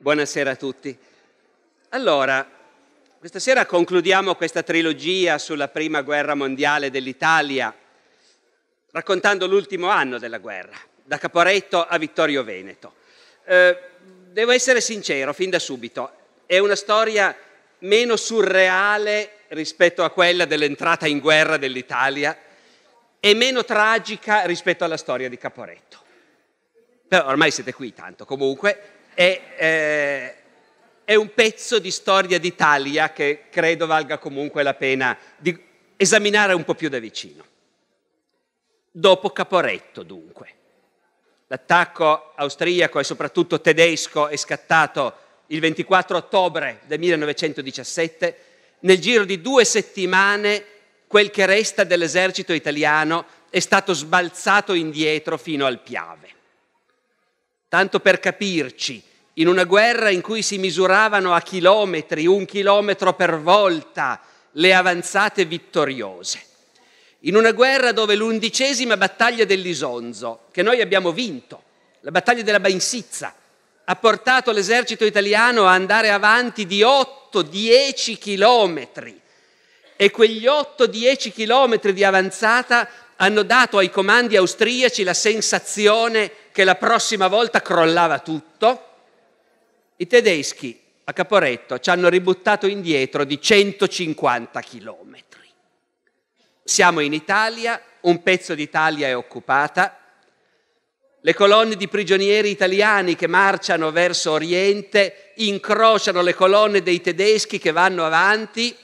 Buonasera a tutti. Allora, questa sera concludiamo questa trilogia sulla prima guerra mondiale dell'Italia, raccontando l'ultimo anno della guerra, da Caporetto a Vittorio Veneto. Eh, devo essere sincero fin da subito, è una storia meno surreale rispetto a quella dell'entrata in guerra dell'Italia e meno tragica rispetto alla storia di Caporetto. Però ormai siete qui tanto, comunque è, eh, è un pezzo di storia d'Italia che credo valga comunque la pena di esaminare un po' più da vicino. Dopo Caporetto, dunque. L'attacco austriaco e soprattutto tedesco è scattato il 24 ottobre del 1917. Nel giro di due settimane quel che resta dell'esercito italiano è stato sbalzato indietro fino al Piave. Tanto per capirci, in una guerra in cui si misuravano a chilometri, un chilometro per volta, le avanzate vittoriose. In una guerra dove l'undicesima battaglia dell'Isonzo, che noi abbiamo vinto, la battaglia della Bainsizza, ha portato l'esercito italiano a andare avanti di 8-10 chilometri e quegli 8-10 chilometri di avanzata hanno dato ai comandi austriaci la sensazione che la prossima volta crollava tutto. I tedeschi a Caporetto ci hanno ributtato indietro di 150 chilometri. Siamo in Italia, un pezzo d'Italia è occupata, le colonne di prigionieri italiani che marciano verso Oriente incrociano le colonne dei tedeschi che vanno avanti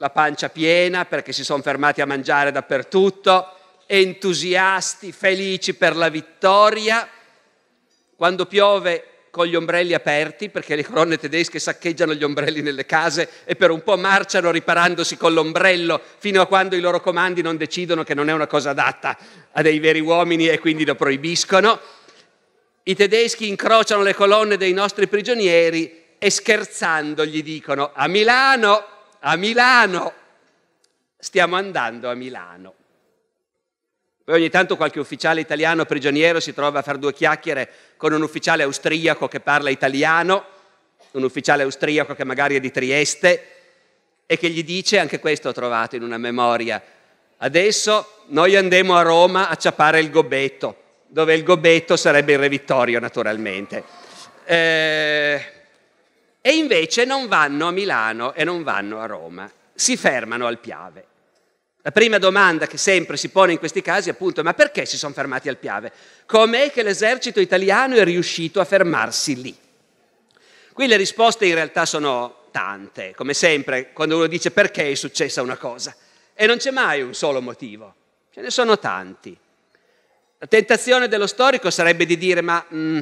la pancia piena perché si sono fermati a mangiare dappertutto, entusiasti, felici per la vittoria. Quando piove con gli ombrelli aperti, perché le colonne tedesche saccheggiano gli ombrelli nelle case e per un po' marciano riparandosi con l'ombrello fino a quando i loro comandi non decidono che non è una cosa adatta a dei veri uomini e quindi lo proibiscono. I tedeschi incrociano le colonne dei nostri prigionieri e scherzando gli dicono a Milano a Milano. Stiamo andando a Milano. Poi ogni tanto qualche ufficiale italiano prigioniero si trova a fare due chiacchiere con un ufficiale austriaco che parla italiano, un ufficiale austriaco che magari è di Trieste e che gli dice, anche questo ho trovato in una memoria, adesso noi andiamo a Roma a ciappare il gobetto, dove il gobetto sarebbe il re Vittorio naturalmente. Eh, e invece non vanno a Milano e non vanno a Roma, si fermano al Piave. La prima domanda che sempre si pone in questi casi è appunto ma perché si sono fermati al Piave? Com'è che l'esercito italiano è riuscito a fermarsi lì? Qui le risposte in realtà sono tante, come sempre quando uno dice perché è successa una cosa e non c'è mai un solo motivo, ce ne sono tanti. La tentazione dello storico sarebbe di dire ma mh, mm,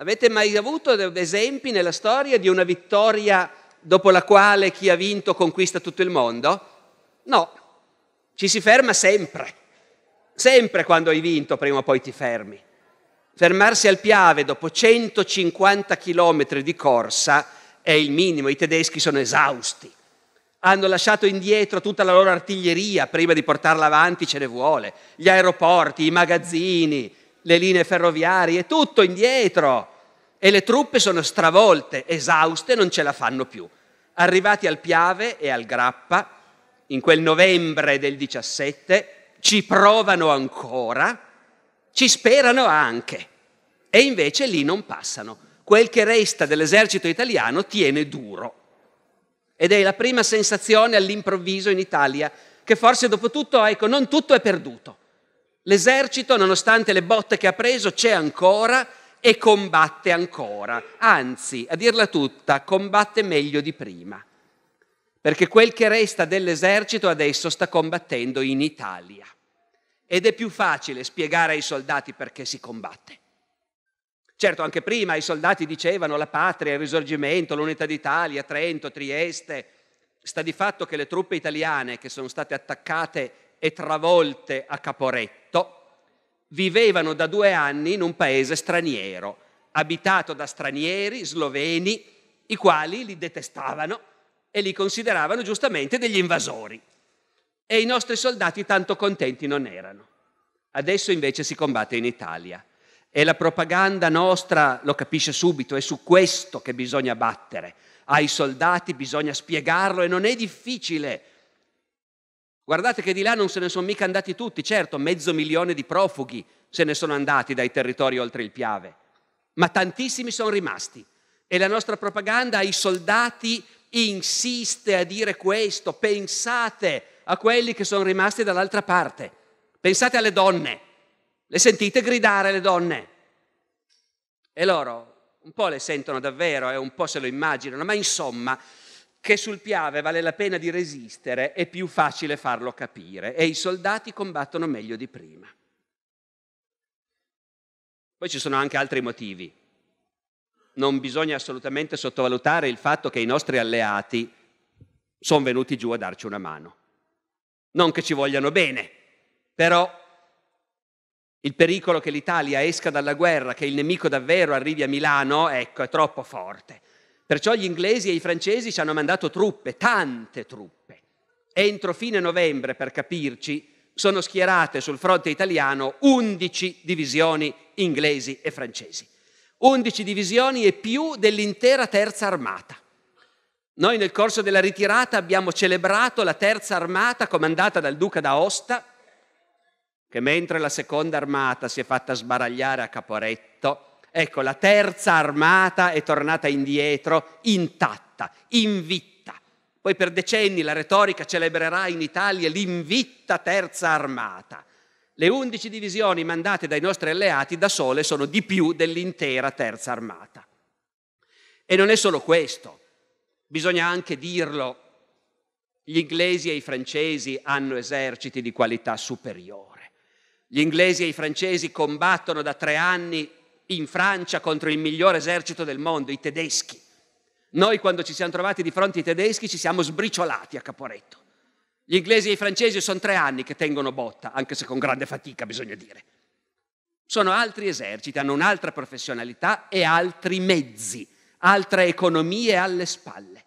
Avete mai avuto esempi nella storia di una vittoria dopo la quale chi ha vinto conquista tutto il mondo? No, ci si ferma sempre. Sempre quando hai vinto, prima o poi ti fermi. Fermarsi al Piave dopo 150 km di corsa è il minimo, i tedeschi sono esausti. Hanno lasciato indietro tutta la loro artiglieria, prima di portarla avanti ce ne vuole. Gli aeroporti, i magazzini, le linee ferroviarie, tutto indietro e le truppe sono stravolte, esauste, non ce la fanno più. Arrivati al Piave e al Grappa, in quel novembre del 17, ci provano ancora, ci sperano anche, e invece lì non passano. Quel che resta dell'esercito italiano tiene duro. Ed è la prima sensazione all'improvviso in Italia, che forse dopo tutto, ecco, non tutto è perduto. L'esercito, nonostante le botte che ha preso, c'è ancora e combatte ancora, anzi, a dirla tutta, combatte meglio di prima, perché quel che resta dell'esercito adesso sta combattendo in Italia ed è più facile spiegare ai soldati perché si combatte. Certo, anche prima i soldati dicevano la patria, il risorgimento, l'unità d'Italia, Trento, Trieste. Sta di fatto che le truppe italiane che sono state attaccate e travolte a Caporetto, vivevano da due anni in un paese straniero, abitato da stranieri, sloveni, i quali li detestavano e li consideravano giustamente degli invasori. E i nostri soldati tanto contenti non erano. Adesso invece si combatte in Italia e la propaganda nostra lo capisce subito, è su questo che bisogna battere. Ai soldati bisogna spiegarlo e non è difficile Guardate che di là non se ne sono mica andati tutti, certo, mezzo milione di profughi se ne sono andati dai territori oltre il Piave, ma tantissimi sono rimasti. E la nostra propaganda ai soldati insiste a dire questo, pensate a quelli che sono rimasti dall'altra parte, pensate alle donne, le sentite gridare le donne. E loro un po' le sentono davvero e eh, un po' se lo immaginano, ma insomma che sul Piave vale la pena di resistere, è più facile farlo capire e i soldati combattono meglio di prima. Poi ci sono anche altri motivi. Non bisogna assolutamente sottovalutare il fatto che i nostri alleati sono venuti giù a darci una mano. Non che ci vogliano bene, però il pericolo che l'Italia esca dalla guerra, che il nemico davvero arrivi a Milano, ecco, è troppo forte. Perciò gli inglesi e i francesi ci hanno mandato truppe, tante truppe. Entro fine novembre, per capirci, sono schierate sul fronte italiano 11 divisioni inglesi e francesi. 11 divisioni e più dell'intera terza armata. Noi nel corso della ritirata abbiamo celebrato la terza armata comandata dal duca d'Aosta, che mentre la seconda armata si è fatta sbaragliare a Caporetto, Ecco, la terza armata è tornata indietro intatta, invitta. Poi per decenni la retorica celebrerà in Italia l'invitta terza armata. Le undici divisioni mandate dai nostri alleati da sole sono di più dell'intera terza armata. E non è solo questo, bisogna anche dirlo, gli inglesi e i francesi hanno eserciti di qualità superiore. Gli inglesi e i francesi combattono da tre anni in Francia contro il miglior esercito del mondo, i tedeschi. Noi quando ci siamo trovati di fronte ai tedeschi ci siamo sbriciolati a Caporetto. Gli inglesi e i francesi sono tre anni che tengono botta, anche se con grande fatica bisogna dire. Sono altri eserciti, hanno un'altra professionalità e altri mezzi, altre economie alle spalle.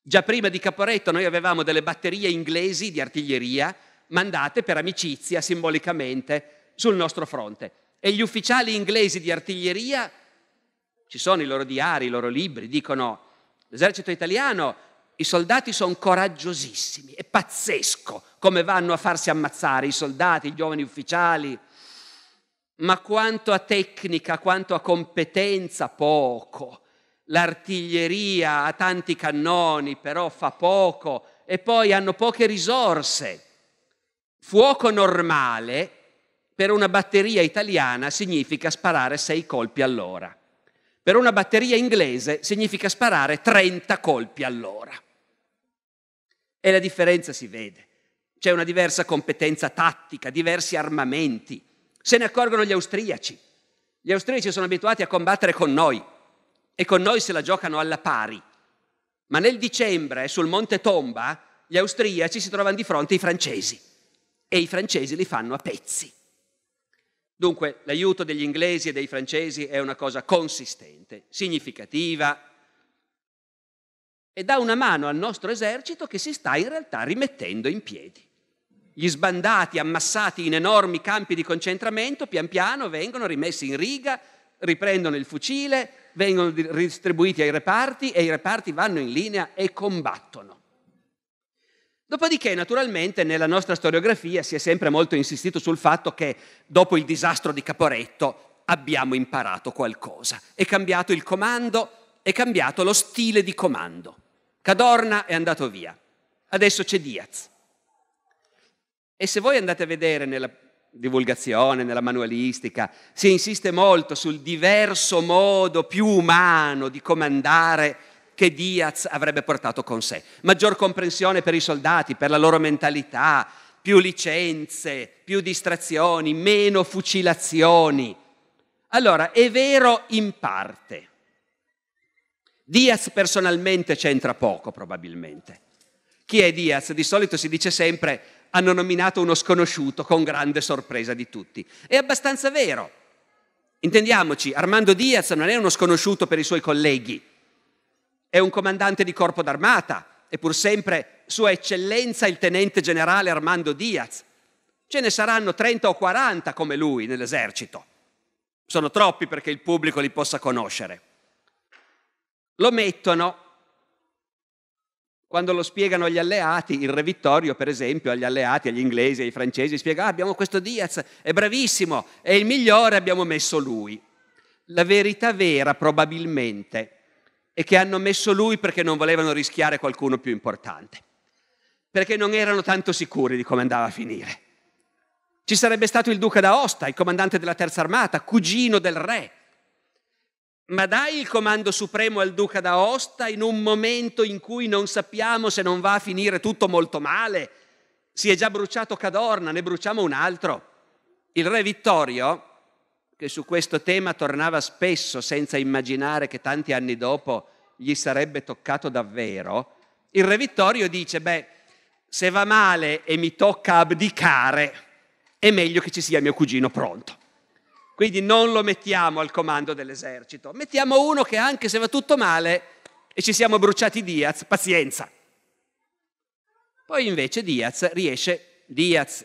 Già prima di Caporetto noi avevamo delle batterie inglesi di artiglieria mandate per amicizia simbolicamente sul nostro fronte e gli ufficiali inglesi di artiglieria, ci sono i loro diari, i loro libri, dicono, l'esercito italiano, i soldati sono coraggiosissimi, è pazzesco come vanno a farsi ammazzare i soldati, i giovani ufficiali, ma quanto a tecnica, quanto a competenza, poco. L'artiglieria ha tanti cannoni, però fa poco e poi hanno poche risorse. Fuoco normale per una batteria italiana significa sparare 6 colpi all'ora. Per una batteria inglese significa sparare 30 colpi all'ora. E la differenza si vede. C'è una diversa competenza tattica, diversi armamenti. Se ne accorgono gli austriaci. Gli austriaci sono abituati a combattere con noi e con noi se la giocano alla pari. Ma nel dicembre sul Monte Tomba gli austriaci si trovano di fronte ai francesi e i francesi li fanno a pezzi. Dunque l'aiuto degli inglesi e dei francesi è una cosa consistente, significativa e dà una mano al nostro esercito che si sta in realtà rimettendo in piedi. Gli sbandati ammassati in enormi campi di concentramento pian piano vengono rimessi in riga, riprendono il fucile, vengono distribuiti ai reparti e i reparti vanno in linea e combattono. Dopodiché, naturalmente, nella nostra storiografia si è sempre molto insistito sul fatto che dopo il disastro di Caporetto abbiamo imparato qualcosa. È cambiato il comando, è cambiato lo stile di comando. Cadorna è andato via. Adesso c'è Diaz. E se voi andate a vedere nella divulgazione, nella manualistica, si insiste molto sul diverso modo più umano di comandare che Diaz avrebbe portato con sé. Maggior comprensione per i soldati, per la loro mentalità, più licenze, più distrazioni, meno fucilazioni. Allora, è vero in parte. Diaz personalmente c'entra poco, probabilmente. Chi è Diaz? Di solito si dice sempre hanno nominato uno sconosciuto con grande sorpresa di tutti. È abbastanza vero. Intendiamoci, Armando Diaz non è uno sconosciuto per i suoi colleghi, è un comandante di corpo d'armata, è pur sempre Sua Eccellenza il tenente generale Armando Diaz. Ce ne saranno 30 o 40 come lui nell'esercito. Sono troppi perché il pubblico li possa conoscere. Lo mettono quando lo spiegano agli alleati, il re Vittorio, per esempio, agli alleati, agli inglesi, ai francesi, spiega: ah, abbiamo questo Diaz, è bravissimo, è il migliore, abbiamo messo lui. La verità vera, probabilmente, e che hanno messo lui perché non volevano rischiare qualcuno più importante, perché non erano tanto sicuri di come andava a finire. Ci sarebbe stato il duca d'Aosta, il comandante della terza armata, cugino del re. Ma dai il comando supremo al duca d'Aosta in un momento in cui non sappiamo se non va a finire tutto molto male. Si è già bruciato Cadorna, ne bruciamo un altro. Il re Vittorio che su questo tema tornava spesso senza immaginare che tanti anni dopo gli sarebbe toccato davvero, il re Vittorio dice, beh, se va male e mi tocca abdicare, è meglio che ci sia mio cugino pronto. Quindi non lo mettiamo al comando dell'esercito, mettiamo uno che anche se va tutto male e ci siamo bruciati Diaz, pazienza. Poi invece Diaz riesce, Diaz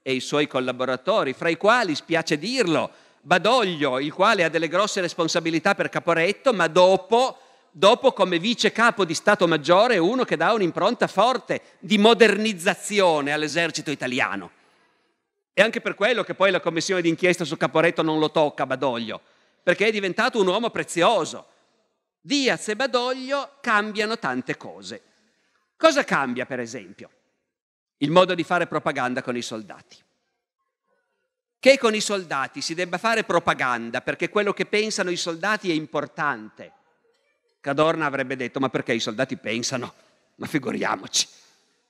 e i suoi collaboratori, fra i quali, spiace dirlo, Badoglio, il quale ha delle grosse responsabilità per Caporetto, ma dopo, dopo come vice capo di Stato Maggiore è uno che dà un'impronta forte di modernizzazione all'esercito italiano. E anche per quello che poi la commissione d'inchiesta su Caporetto non lo tocca, Badoglio, perché è diventato un uomo prezioso. Diaz e Badoglio cambiano tante cose. Cosa cambia, per esempio? Il modo di fare propaganda con i soldati che con i soldati si debba fare propaganda perché quello che pensano i soldati è importante. Cadorna avrebbe detto ma perché i soldati pensano? Ma figuriamoci,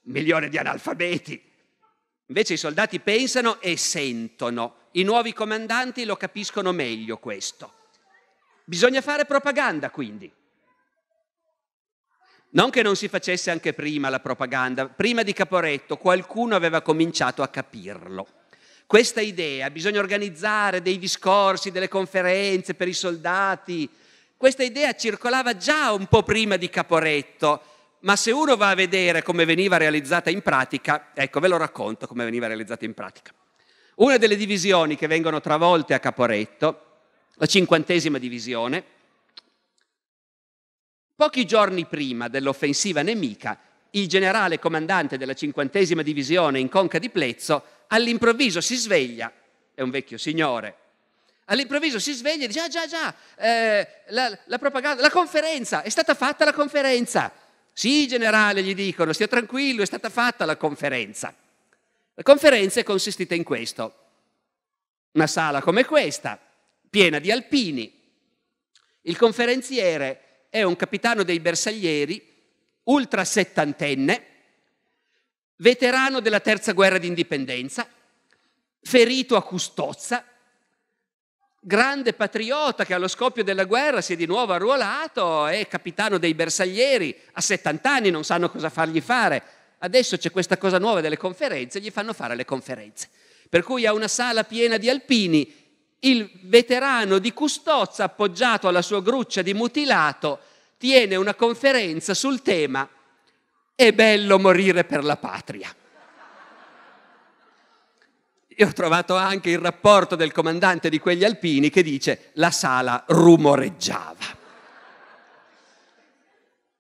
un milione di analfabeti. Invece i soldati pensano e sentono. I nuovi comandanti lo capiscono meglio questo. Bisogna fare propaganda quindi. Non che non si facesse anche prima la propaganda, prima di Caporetto qualcuno aveva cominciato a capirlo questa idea, bisogna organizzare dei discorsi, delle conferenze per i soldati, questa idea circolava già un po' prima di Caporetto, ma se uno va a vedere come veniva realizzata in pratica, ecco ve lo racconto come veniva realizzata in pratica. Una delle divisioni che vengono travolte a Caporetto, la cinquantesima divisione, pochi giorni prima dell'offensiva nemica il generale comandante della cinquantesima divisione in Conca di Plezzo all'improvviso si sveglia, è un vecchio signore, all'improvviso si sveglia e dice, ah già già, eh, la, la propaganda, la conferenza, è stata fatta la conferenza. Sì, generale, gli dicono, stia tranquillo, è stata fatta la conferenza. La conferenza è consistita in questo. Una sala come questa, piena di alpini. Il conferenziere è un capitano dei bersaglieri ultra settantenne, veterano della terza guerra d'indipendenza, ferito a Custozza, grande patriota che allo scoppio della guerra si è di nuovo arruolato, è capitano dei bersaglieri, a 70 anni non sanno cosa fargli fare. Adesso c'è questa cosa nuova delle conferenze, gli fanno fare le conferenze. Per cui ha una sala piena di alpini, il veterano di Custozza appoggiato alla sua gruccia di mutilato tiene una conferenza sul tema È bello morire per la patria. Io ho trovato anche il rapporto del comandante di quegli alpini che dice la sala rumoreggiava.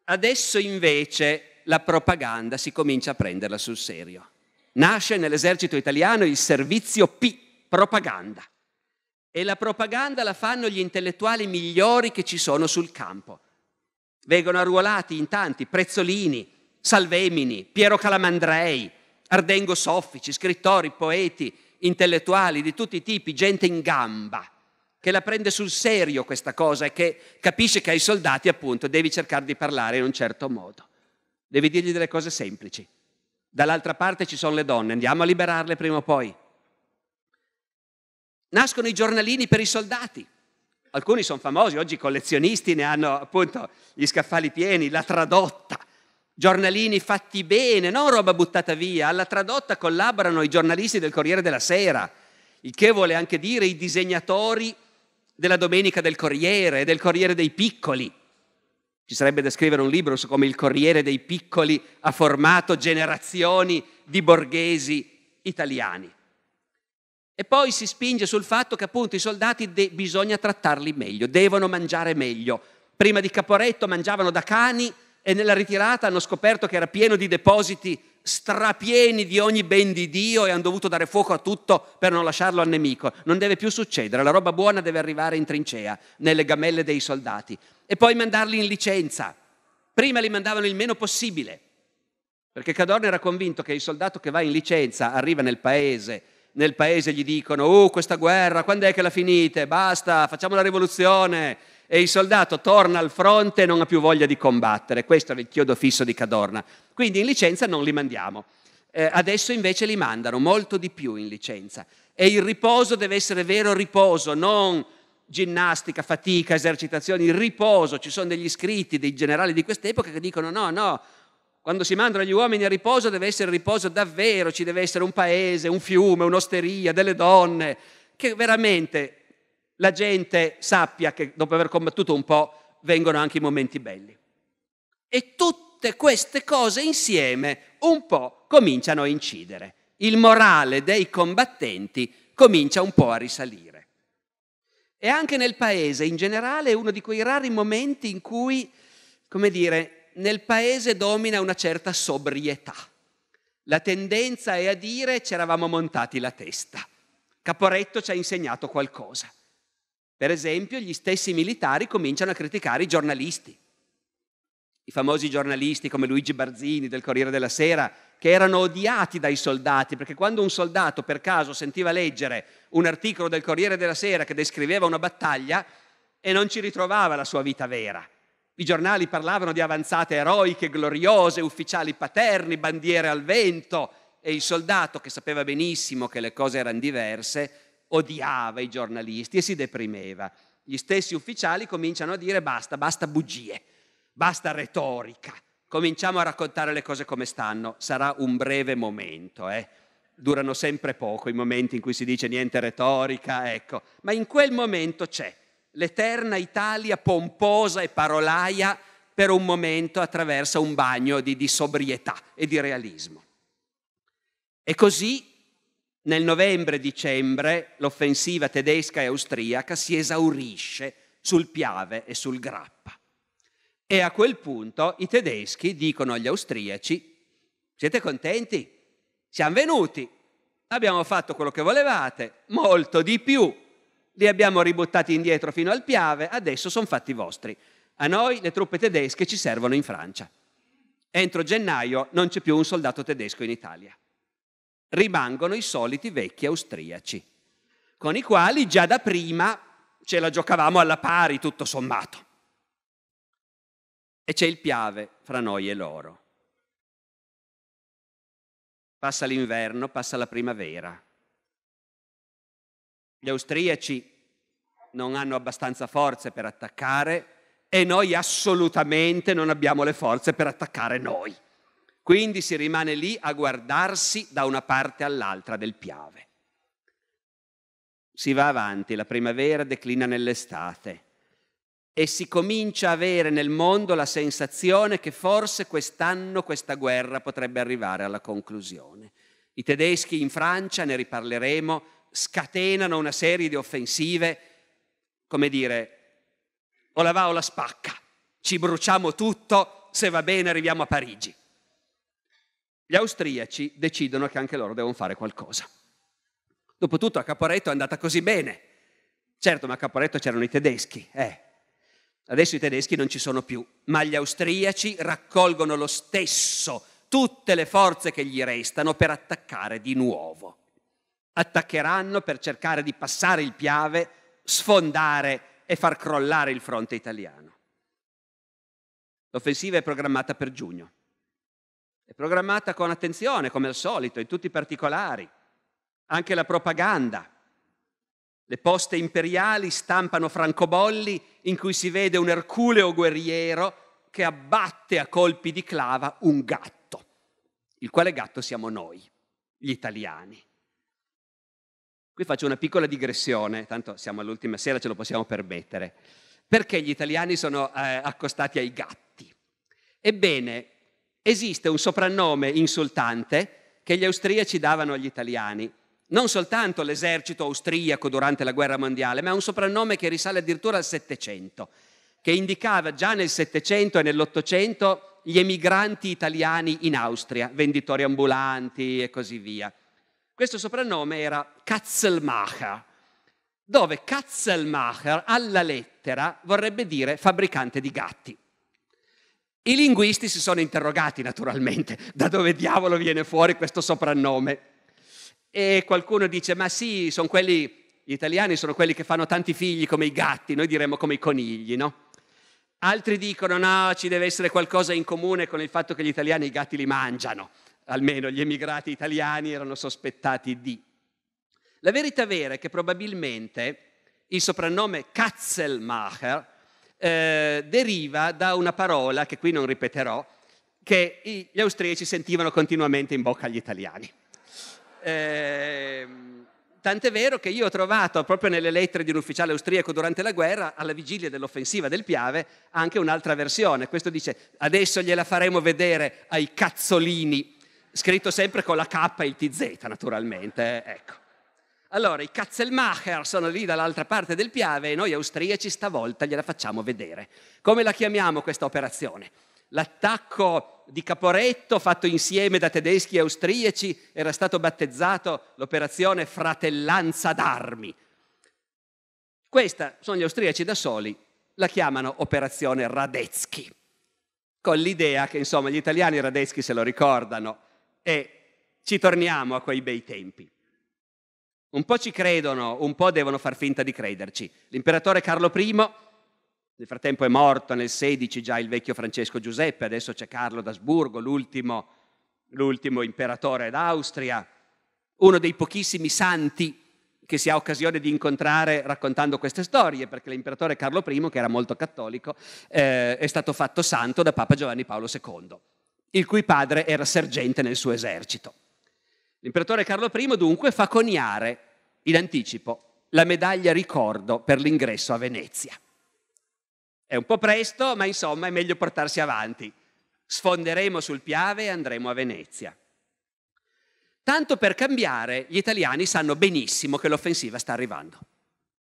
Adesso invece la propaganda si comincia a prenderla sul serio. Nasce nell'esercito italiano il servizio P, propaganda. E la propaganda la fanno gli intellettuali migliori che ci sono sul campo. Vengono arruolati in tanti Prezzolini, Salvemini, Piero Calamandrei, Ardengo Soffici, scrittori, poeti, intellettuali di tutti i tipi, gente in gamba, che la prende sul serio questa cosa e che capisce che ai soldati appunto devi cercare di parlare in un certo modo. Devi dirgli delle cose semplici. Dall'altra parte ci sono le donne, andiamo a liberarle prima o poi. Nascono i giornalini per i soldati alcuni sono famosi, oggi i collezionisti ne hanno appunto gli scaffali pieni, la tradotta, giornalini fatti bene, non roba buttata via, alla tradotta collaborano i giornalisti del Corriere della Sera, il che vuole anche dire i disegnatori della Domenica del Corriere, e del Corriere dei Piccoli. Ci sarebbe da scrivere un libro su come il Corriere dei Piccoli ha formato generazioni di borghesi italiani. E poi si spinge sul fatto che appunto i soldati de- bisogna trattarli meglio, devono mangiare meglio. Prima di Caporetto mangiavano da cani e nella ritirata hanno scoperto che era pieno di depositi strapieni di ogni ben di Dio e hanno dovuto dare fuoco a tutto per non lasciarlo al nemico. Non deve più succedere, la roba buona deve arrivare in trincea, nelle gamelle dei soldati. E poi mandarli in licenza. Prima li mandavano il meno possibile, perché Cadorna era convinto che il soldato che va in licenza arriva nel paese nel paese gli dicono, oh questa guerra, quando è che la finite? Basta, facciamo la rivoluzione. E il soldato torna al fronte e non ha più voglia di combattere. Questo era il chiodo fisso di Cadorna. Quindi in licenza non li mandiamo. Eh, adesso invece li mandano molto di più in licenza. E il riposo deve essere vero riposo, non ginnastica, fatica, esercitazioni, riposo. Ci sono degli scritti, dei generali di quest'epoca che dicono no, no, quando si mandano gli uomini a riposo deve essere riposo davvero, ci deve essere un paese, un fiume, un'osteria, delle donne, che veramente la gente sappia che dopo aver combattuto un po' vengono anche i momenti belli. E tutte queste cose insieme un po' cominciano a incidere. Il morale dei combattenti comincia un po' a risalire. E anche nel paese in generale è uno di quei rari momenti in cui, come dire, nel paese domina una certa sobrietà. La tendenza è a dire ci eravamo montati la testa. Caporetto ci ha insegnato qualcosa. Per esempio, gli stessi militari cominciano a criticare i giornalisti. I famosi giornalisti come Luigi Barzini del Corriere della Sera, che erano odiati dai soldati, perché quando un soldato per caso sentiva leggere un articolo del Corriere della Sera che descriveva una battaglia e non ci ritrovava la sua vita vera, i giornali parlavano di avanzate eroiche, gloriose, ufficiali paterni, bandiere al vento e il soldato che sapeva benissimo che le cose erano diverse odiava i giornalisti e si deprimeva. Gli stessi ufficiali cominciano a dire basta, basta bugie, basta retorica, cominciamo a raccontare le cose come stanno, sarà un breve momento, eh? durano sempre poco i momenti in cui si dice niente retorica, ecco, ma in quel momento c'è l'eterna Italia pomposa e parolaia per un momento attraversa un bagno di, di sobrietà e di realismo. E così nel novembre-dicembre l'offensiva tedesca e austriaca si esaurisce sul Piave e sul Grappa. E a quel punto i tedeschi dicono agli austriaci, siete contenti? Siamo venuti, abbiamo fatto quello che volevate, molto di più, li abbiamo ributtati indietro fino al Piave, adesso sono fatti vostri. A noi le truppe tedesche ci servono in Francia. Entro gennaio non c'è più un soldato tedesco in Italia. Rimangono i soliti vecchi austriaci, con i quali già da prima ce la giocavamo alla pari, tutto sommato. E c'è il Piave fra noi e loro. Passa l'inverno, passa la primavera gli austriaci non hanno abbastanza forze per attaccare e noi assolutamente non abbiamo le forze per attaccare noi. Quindi si rimane lì a guardarsi da una parte all'altra del Piave. Si va avanti, la primavera declina nell'estate e si comincia a avere nel mondo la sensazione che forse quest'anno questa guerra potrebbe arrivare alla conclusione. I tedeschi in Francia, ne riparleremo, scatenano una serie di offensive, come dire, o la va o la spacca, ci bruciamo tutto, se va bene arriviamo a Parigi. Gli austriaci decidono che anche loro devono fare qualcosa. Dopotutto a Caporetto è andata così bene. Certo, ma a Caporetto c'erano i tedeschi, eh. Adesso i tedeschi non ci sono più, ma gli austriaci raccolgono lo stesso tutte le forze che gli restano per attaccare di nuovo attaccheranno per cercare di passare il piave, sfondare e far crollare il fronte italiano. L'offensiva è programmata per giugno. È programmata con attenzione, come al solito, in tutti i particolari. Anche la propaganda. Le poste imperiali stampano francobolli in cui si vede un Erculeo guerriero che abbatte a colpi di clava un gatto, il quale gatto siamo noi, gli italiani. Qui faccio una piccola digressione, tanto siamo all'ultima sera, ce lo possiamo permettere. Perché gli italiani sono eh, accostati ai gatti? Ebbene, esiste un soprannome insultante che gli austriaci davano agli italiani. Non soltanto l'esercito austriaco durante la guerra mondiale, ma è un soprannome che risale addirittura al Settecento, che indicava già nel Settecento e nell'Ottocento gli emigranti italiani in Austria, venditori ambulanti e così via. Questo soprannome era Katzelmacher, dove Katzelmacher alla lettera vorrebbe dire fabbricante di gatti. I linguisti si sono interrogati naturalmente da dove diavolo viene fuori questo soprannome. E qualcuno dice, ma sì, sono quelli gli italiani sono quelli che fanno tanti figli come i gatti, noi diremmo come i conigli, no? Altri dicono no, ci deve essere qualcosa in comune con il fatto che gli italiani i gatti li mangiano almeno gli emigrati italiani erano sospettati di. La verità vera è che probabilmente il soprannome Katzelmacher eh, deriva da una parola che qui non ripeterò, che gli austriaci sentivano continuamente in bocca agli italiani. Eh, tant'è vero che io ho trovato proprio nelle lettere di un ufficiale austriaco durante la guerra, alla vigilia dell'offensiva del Piave, anche un'altra versione. Questo dice, adesso gliela faremo vedere ai cazzolini scritto sempre con la K e il TZ naturalmente, eh, ecco. Allora, i Katzelmacher sono lì dall'altra parte del Piave e noi austriaci stavolta gliela facciamo vedere. Come la chiamiamo questa operazione? L'attacco di Caporetto fatto insieme da tedeschi e austriaci era stato battezzato l'operazione Fratellanza d'armi. Questa sono gli austriaci da soli, la chiamano operazione Radetzky, con l'idea che insomma gli italiani Radetzky se lo ricordano, e ci torniamo a quei bei tempi. Un po' ci credono, un po' devono far finta di crederci. L'imperatore Carlo I, nel frattempo è morto nel 16 già il vecchio Francesco Giuseppe, adesso c'è Carlo d'Asburgo, l'ultimo, l'ultimo imperatore d'Austria, uno dei pochissimi santi che si ha occasione di incontrare raccontando queste storie, perché l'imperatore Carlo I, che era molto cattolico, eh, è stato fatto santo da Papa Giovanni Paolo II il cui padre era sergente nel suo esercito. L'imperatore Carlo I dunque fa coniare in anticipo la medaglia ricordo per l'ingresso a Venezia. È un po' presto, ma insomma è meglio portarsi avanti. Sfonderemo sul Piave e andremo a Venezia. Tanto per cambiare, gli italiani sanno benissimo che l'offensiva sta arrivando.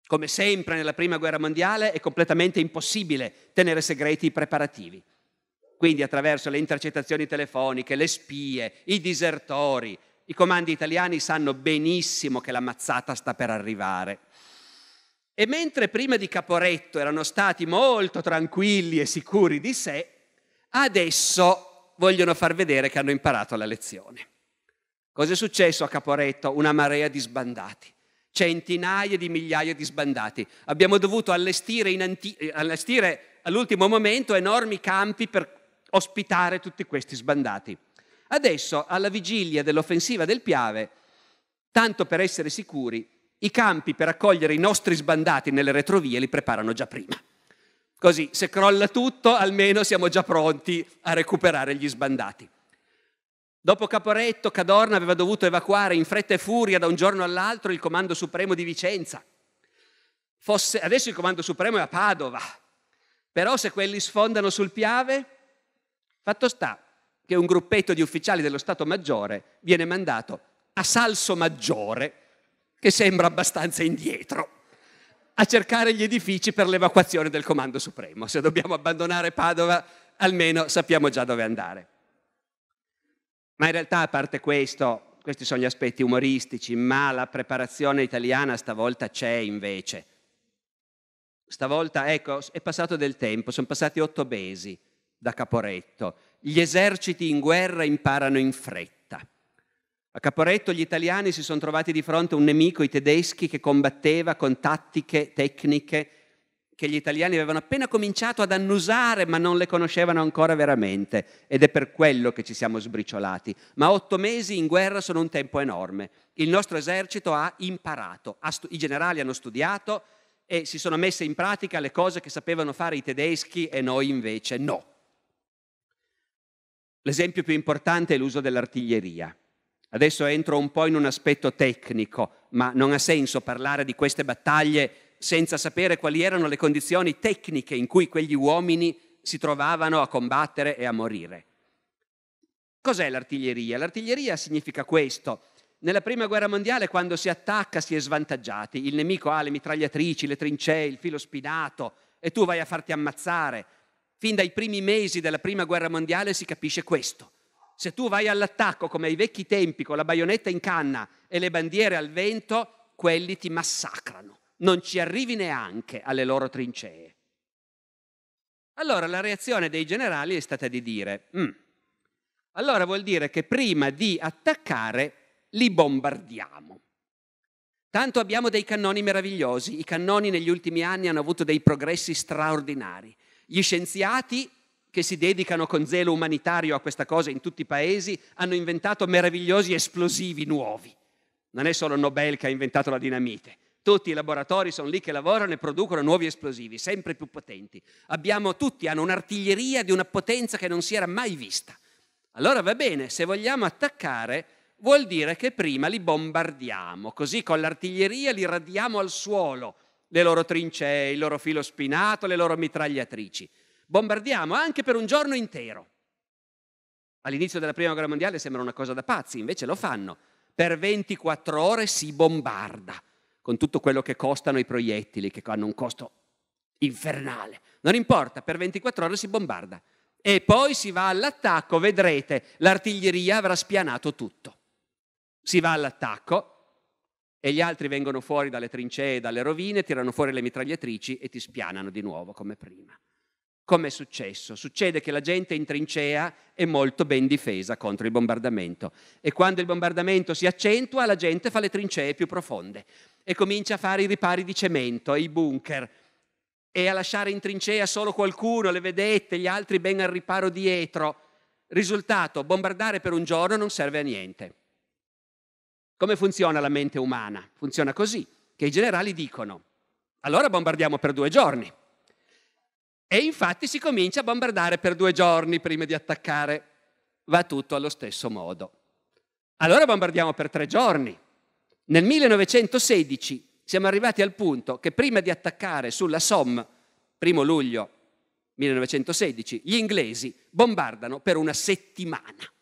Come sempre nella Prima Guerra Mondiale è completamente impossibile tenere segreti i preparativi quindi attraverso le intercettazioni telefoniche, le spie, i disertori. I comandi italiani sanno benissimo che la mazzata sta per arrivare. E mentre prima di Caporetto erano stati molto tranquilli e sicuri di sé, adesso vogliono far vedere che hanno imparato la lezione. Cos'è successo a Caporetto? Una marea di sbandati centinaia di migliaia di sbandati. Abbiamo dovuto allestire, anti- allestire, all'ultimo momento enormi campi per ospitare tutti questi sbandati. Adesso, alla vigilia dell'offensiva del Piave, tanto per essere sicuri, i campi per accogliere i nostri sbandati nelle retrovie li preparano già prima. Così, se crolla tutto, almeno siamo già pronti a recuperare gli sbandati. Dopo Caporetto, Cadorna aveva dovuto evacuare in fretta e furia da un giorno all'altro il comando supremo di Vicenza. Fosse, adesso il comando supremo è a Padova, però se quelli sfondano sul Piave, Fatto sta che un gruppetto di ufficiali dello Stato Maggiore viene mandato a Salso Maggiore, che sembra abbastanza indietro, a cercare gli edifici per l'evacuazione del Comando Supremo. Se dobbiamo abbandonare Padova, almeno sappiamo già dove andare. Ma in realtà, a parte questo, questi sono gli aspetti umoristici, ma la preparazione italiana stavolta c'è invece. Stavolta, ecco, è passato del tempo, sono passati otto mesi da Caporetto. Gli eserciti in guerra imparano in fretta. A Caporetto gli italiani si sono trovati di fronte a un nemico, i tedeschi, che combatteva con tattiche, tecniche che gli italiani avevano appena cominciato ad annusare ma non le conoscevano ancora veramente ed è per quello che ci siamo sbriciolati. Ma otto mesi in guerra sono un tempo enorme. Il nostro esercito ha imparato, ha stu- i generali hanno studiato e si sono messe in pratica le cose che sapevano fare i tedeschi e noi invece no. L'esempio più importante è l'uso dell'artiglieria. Adesso entro un po' in un aspetto tecnico, ma non ha senso parlare di queste battaglie senza sapere quali erano le condizioni tecniche in cui quegli uomini si trovavano a combattere e a morire. Cos'è l'artiglieria? L'artiglieria significa questo. Nella prima guerra mondiale quando si attacca si è svantaggiati, il nemico ha le mitragliatrici, le trincee, il filo spinato e tu vai a farti ammazzare fin dai primi mesi della Prima Guerra Mondiale si capisce questo. Se tu vai all'attacco come ai vecchi tempi con la baionetta in canna e le bandiere al vento, quelli ti massacrano, non ci arrivi neanche alle loro trincee. Allora la reazione dei generali è stata di dire, mm, allora vuol dire che prima di attaccare li bombardiamo. Tanto abbiamo dei cannoni meravigliosi, i cannoni negli ultimi anni hanno avuto dei progressi straordinari gli scienziati che si dedicano con zelo umanitario a questa cosa in tutti i paesi hanno inventato meravigliosi esplosivi nuovi. Non è solo Nobel che ha inventato la dinamite. Tutti i laboratori sono lì che lavorano e producono nuovi esplosivi, sempre più potenti. Abbiamo tutti, hanno un'artiglieria di una potenza che non si era mai vista. Allora va bene, se vogliamo attaccare vuol dire che prima li bombardiamo, così con l'artiglieria li radiamo al suolo le loro trincee, il loro filo spinato, le loro mitragliatrici. Bombardiamo anche per un giorno intero. All'inizio della Prima Guerra Mondiale sembra una cosa da pazzi, invece lo fanno. Per 24 ore si bombarda, con tutto quello che costano i proiettili, che hanno un costo infernale. Non importa, per 24 ore si bombarda. E poi si va all'attacco, vedrete, l'artiglieria avrà spianato tutto. Si va all'attacco, e gli altri vengono fuori dalle trincee, e dalle rovine, tirano fuori le mitragliatrici e ti spianano di nuovo come prima. Come è successo? Succede che la gente in trincea è molto ben difesa contro il bombardamento e quando il bombardamento si accentua la gente fa le trincee più profonde e comincia a fare i ripari di cemento e i bunker e a lasciare in trincea solo qualcuno, le vedette, gli altri ben al riparo dietro. Risultato, bombardare per un giorno non serve a niente. Come funziona la mente umana? Funziona così, che i generali dicono, allora bombardiamo per due giorni. E infatti si comincia a bombardare per due giorni prima di attaccare. Va tutto allo stesso modo. Allora bombardiamo per tre giorni. Nel 1916 siamo arrivati al punto che prima di attaccare sulla Somme, primo luglio 1916, gli inglesi bombardano per una settimana.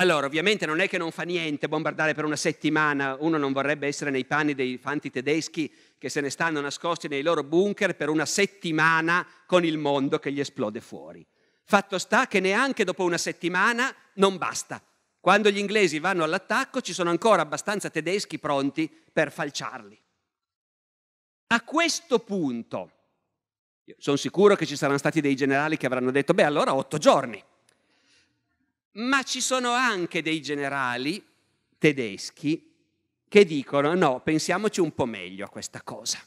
Allora, ovviamente non è che non fa niente bombardare per una settimana, uno non vorrebbe essere nei panni dei fanti tedeschi che se ne stanno nascosti nei loro bunker per una settimana con il mondo che gli esplode fuori. Fatto sta che neanche dopo una settimana non basta. Quando gli inglesi vanno all'attacco ci sono ancora abbastanza tedeschi pronti per falciarli. A questo punto, sono sicuro che ci saranno stati dei generali che avranno detto, beh allora otto giorni ma ci sono anche dei generali tedeschi che dicono no, pensiamoci un po' meglio a questa cosa.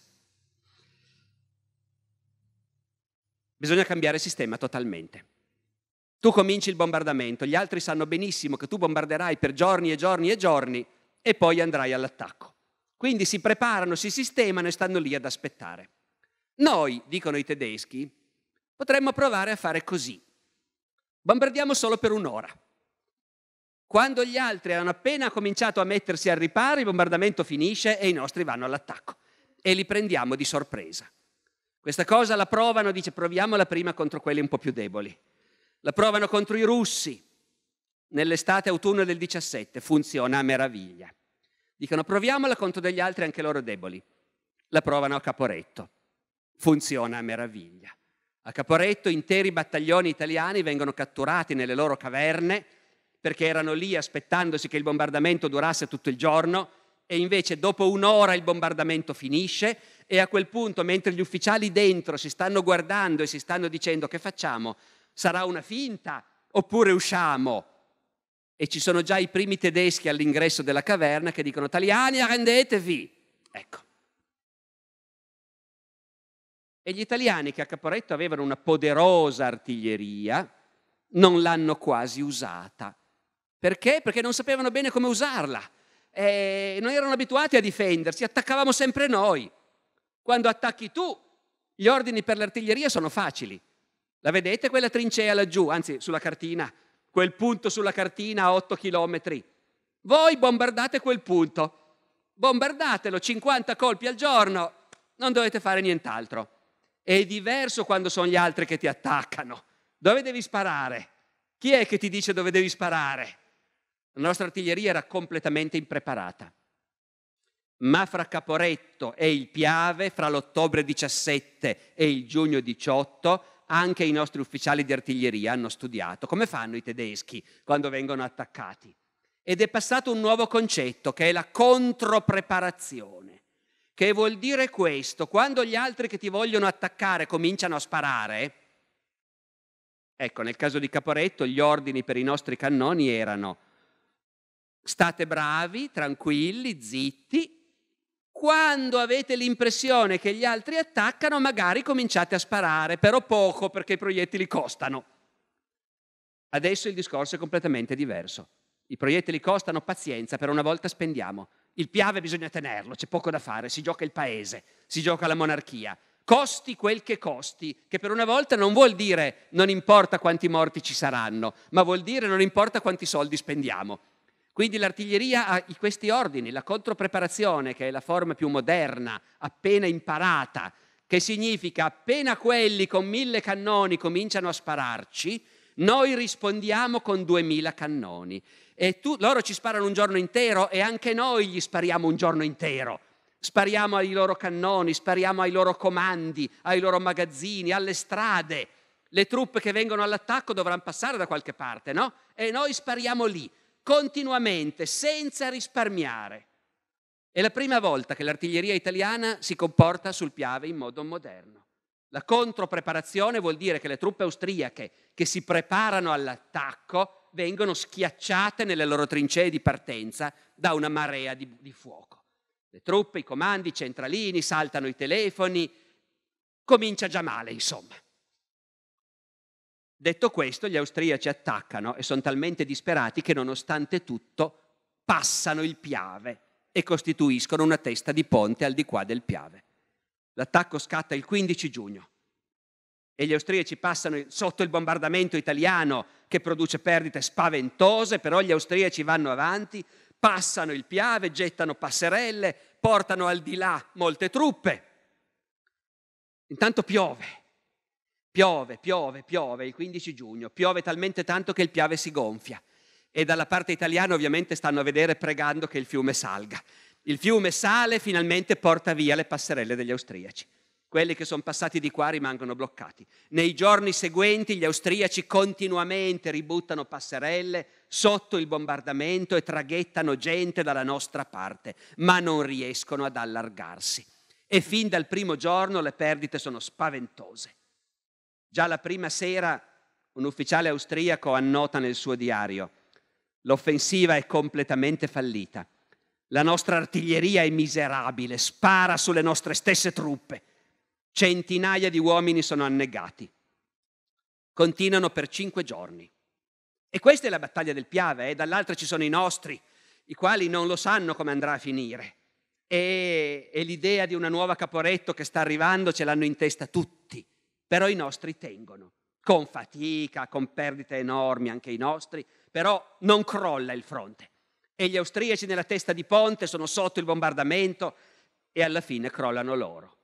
Bisogna cambiare sistema totalmente. Tu cominci il bombardamento, gli altri sanno benissimo che tu bombarderai per giorni e giorni e giorni e poi andrai all'attacco. Quindi si preparano, si sistemano e stanno lì ad aspettare. Noi, dicono i tedeschi, potremmo provare a fare così. Bombardiamo solo per un'ora. Quando gli altri hanno appena cominciato a mettersi al riparo, il bombardamento finisce e i nostri vanno all'attacco e li prendiamo di sorpresa. Questa cosa la provano, dice proviamola prima contro quelli un po' più deboli. La provano contro i russi nell'estate-autunno del 17, funziona a meraviglia. Dicono proviamola contro degli altri anche loro deboli. La provano a Caporetto, funziona a meraviglia. A Caporetto interi battaglioni italiani vengono catturati nelle loro caverne perché erano lì aspettandosi che il bombardamento durasse tutto il giorno e invece dopo un'ora il bombardamento finisce e a quel punto mentre gli ufficiali dentro si stanno guardando e si stanno dicendo che facciamo? Sarà una finta oppure usciamo? E ci sono già i primi tedeschi all'ingresso della caverna che dicono italiani arrendetevi. Ecco. E gli italiani che a Caporetto avevano una poderosa artiglieria non l'hanno quasi usata. Perché? Perché non sapevano bene come usarla. Eh, non erano abituati a difendersi, attaccavamo sempre noi. Quando attacchi tu, gli ordini per l'artiglieria sono facili. La vedete quella trincea laggiù, anzi sulla cartina, quel punto sulla cartina a 8 chilometri. Voi bombardate quel punto, bombardatelo 50 colpi al giorno, non dovete fare nient'altro. È diverso quando sono gli altri che ti attaccano. Dove devi sparare? Chi è che ti dice dove devi sparare? La nostra artiglieria era completamente impreparata. Ma fra Caporetto e il Piave, fra l'ottobre 17 e il giugno 18, anche i nostri ufficiali di artiglieria hanno studiato come fanno i tedeschi quando vengono attaccati. Ed è passato un nuovo concetto che è la contropreparazione. Che vuol dire questo, quando gli altri che ti vogliono attaccare cominciano a sparare, ecco, nel caso di Caporetto gli ordini per i nostri cannoni erano state bravi, tranquilli, zitti, quando avete l'impressione che gli altri attaccano, magari cominciate a sparare, però poco perché i proiettili costano. Adesso il discorso è completamente diverso. I proiettili costano pazienza, per una volta spendiamo il Piave bisogna tenerlo, c'è poco da fare, si gioca il paese, si gioca la monarchia. Costi quel che costi, che per una volta non vuol dire non importa quanti morti ci saranno, ma vuol dire non importa quanti soldi spendiamo. Quindi l'artiglieria ha questi ordini, la contropreparazione, che è la forma più moderna, appena imparata, che significa appena quelli con mille cannoni cominciano a spararci, noi rispondiamo con duemila cannoni. E tu, loro ci sparano un giorno intero e anche noi gli spariamo un giorno intero. Spariamo ai loro cannoni, spariamo ai loro comandi, ai loro magazzini, alle strade. Le truppe che vengono all'attacco dovranno passare da qualche parte, no? E noi spariamo lì, continuamente, senza risparmiare. È la prima volta che l'artiglieria italiana si comporta sul Piave in modo moderno. La contropreparazione vuol dire che le truppe austriache che si preparano all'attacco vengono schiacciate nelle loro trincee di partenza da una marea di, di fuoco. Le truppe, i comandi, i centralini, saltano i telefoni, comincia già male, insomma. Detto questo, gli austriaci attaccano e sono talmente disperati che nonostante tutto passano il Piave e costituiscono una testa di ponte al di qua del Piave. L'attacco scatta il 15 giugno e gli austriaci passano sotto il bombardamento italiano che produce perdite spaventose, però gli austriaci vanno avanti, passano il Piave, gettano passerelle, portano al di là molte truppe. Intanto piove. Piove, piove, piove il 15 giugno, piove talmente tanto che il Piave si gonfia e dalla parte italiana ovviamente stanno a vedere pregando che il fiume salga. Il fiume sale, finalmente porta via le passerelle degli austriaci. Quelli che sono passati di qua rimangono bloccati. Nei giorni seguenti gli austriaci continuamente ributtano passerelle sotto il bombardamento e traghettano gente dalla nostra parte, ma non riescono ad allargarsi. E fin dal primo giorno le perdite sono spaventose. Già la prima sera un ufficiale austriaco annota nel suo diario, l'offensiva è completamente fallita. La nostra artiglieria è miserabile, spara sulle nostre stesse truppe. Centinaia di uomini sono annegati. Continuano per cinque giorni. E questa è la battaglia del Piave, e eh? dall'altra ci sono i nostri, i quali non lo sanno come andrà a finire. E, e l'idea di una nuova Caporetto che sta arrivando ce l'hanno in testa tutti, però i nostri tengono, con fatica, con perdite enormi anche i nostri, però non crolla il fronte. E gli austriaci nella testa di Ponte sono sotto il bombardamento e alla fine crollano loro.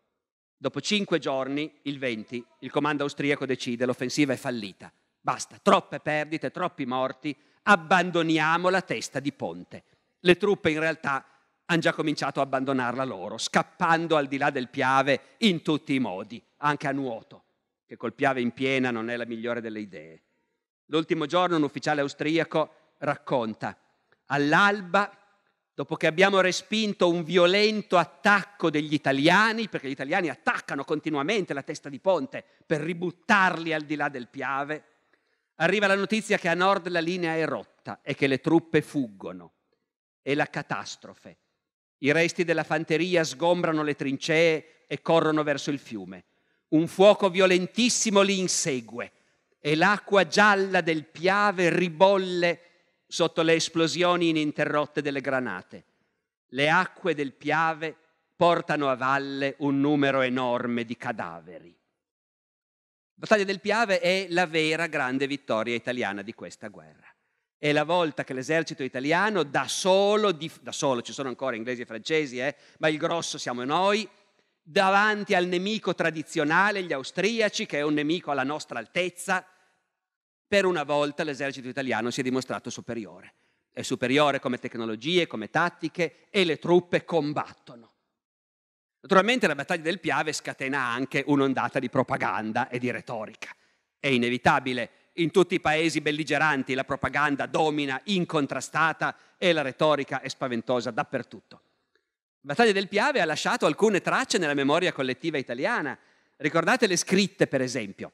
Dopo cinque giorni, il 20, il comando austriaco decide l'offensiva è fallita. Basta, troppe perdite, troppi morti, abbandoniamo la testa di ponte. Le truppe in realtà hanno già cominciato a abbandonarla loro, scappando al di là del Piave in tutti i modi, anche a nuoto, che col Piave in piena non è la migliore delle idee. L'ultimo giorno un ufficiale austriaco racconta, all'alba dopo che abbiamo respinto un violento attacco degli italiani, perché gli italiani attaccano continuamente la testa di ponte per ributtarli al di là del Piave, arriva la notizia che a nord la linea è rotta e che le truppe fuggono. È la catastrofe. I resti della fanteria sgombrano le trincee e corrono verso il fiume. Un fuoco violentissimo li insegue e l'acqua gialla del Piave ribolle sotto le esplosioni ininterrotte delle granate. Le acque del Piave portano a valle un numero enorme di cadaveri. La battaglia del Piave è la vera grande vittoria italiana di questa guerra. È la volta che l'esercito italiano da solo, dif- da solo ci sono ancora inglesi e francesi, eh, ma il grosso siamo noi, davanti al nemico tradizionale, gli austriaci, che è un nemico alla nostra altezza, per una volta l'esercito italiano si è dimostrato superiore. È superiore come tecnologie, come tattiche e le truppe combattono. Naturalmente la battaglia del Piave scatena anche un'ondata di propaganda e di retorica. È inevitabile, in tutti i paesi belligeranti la propaganda domina incontrastata e la retorica è spaventosa dappertutto. La battaglia del Piave ha lasciato alcune tracce nella memoria collettiva italiana. Ricordate le scritte, per esempio,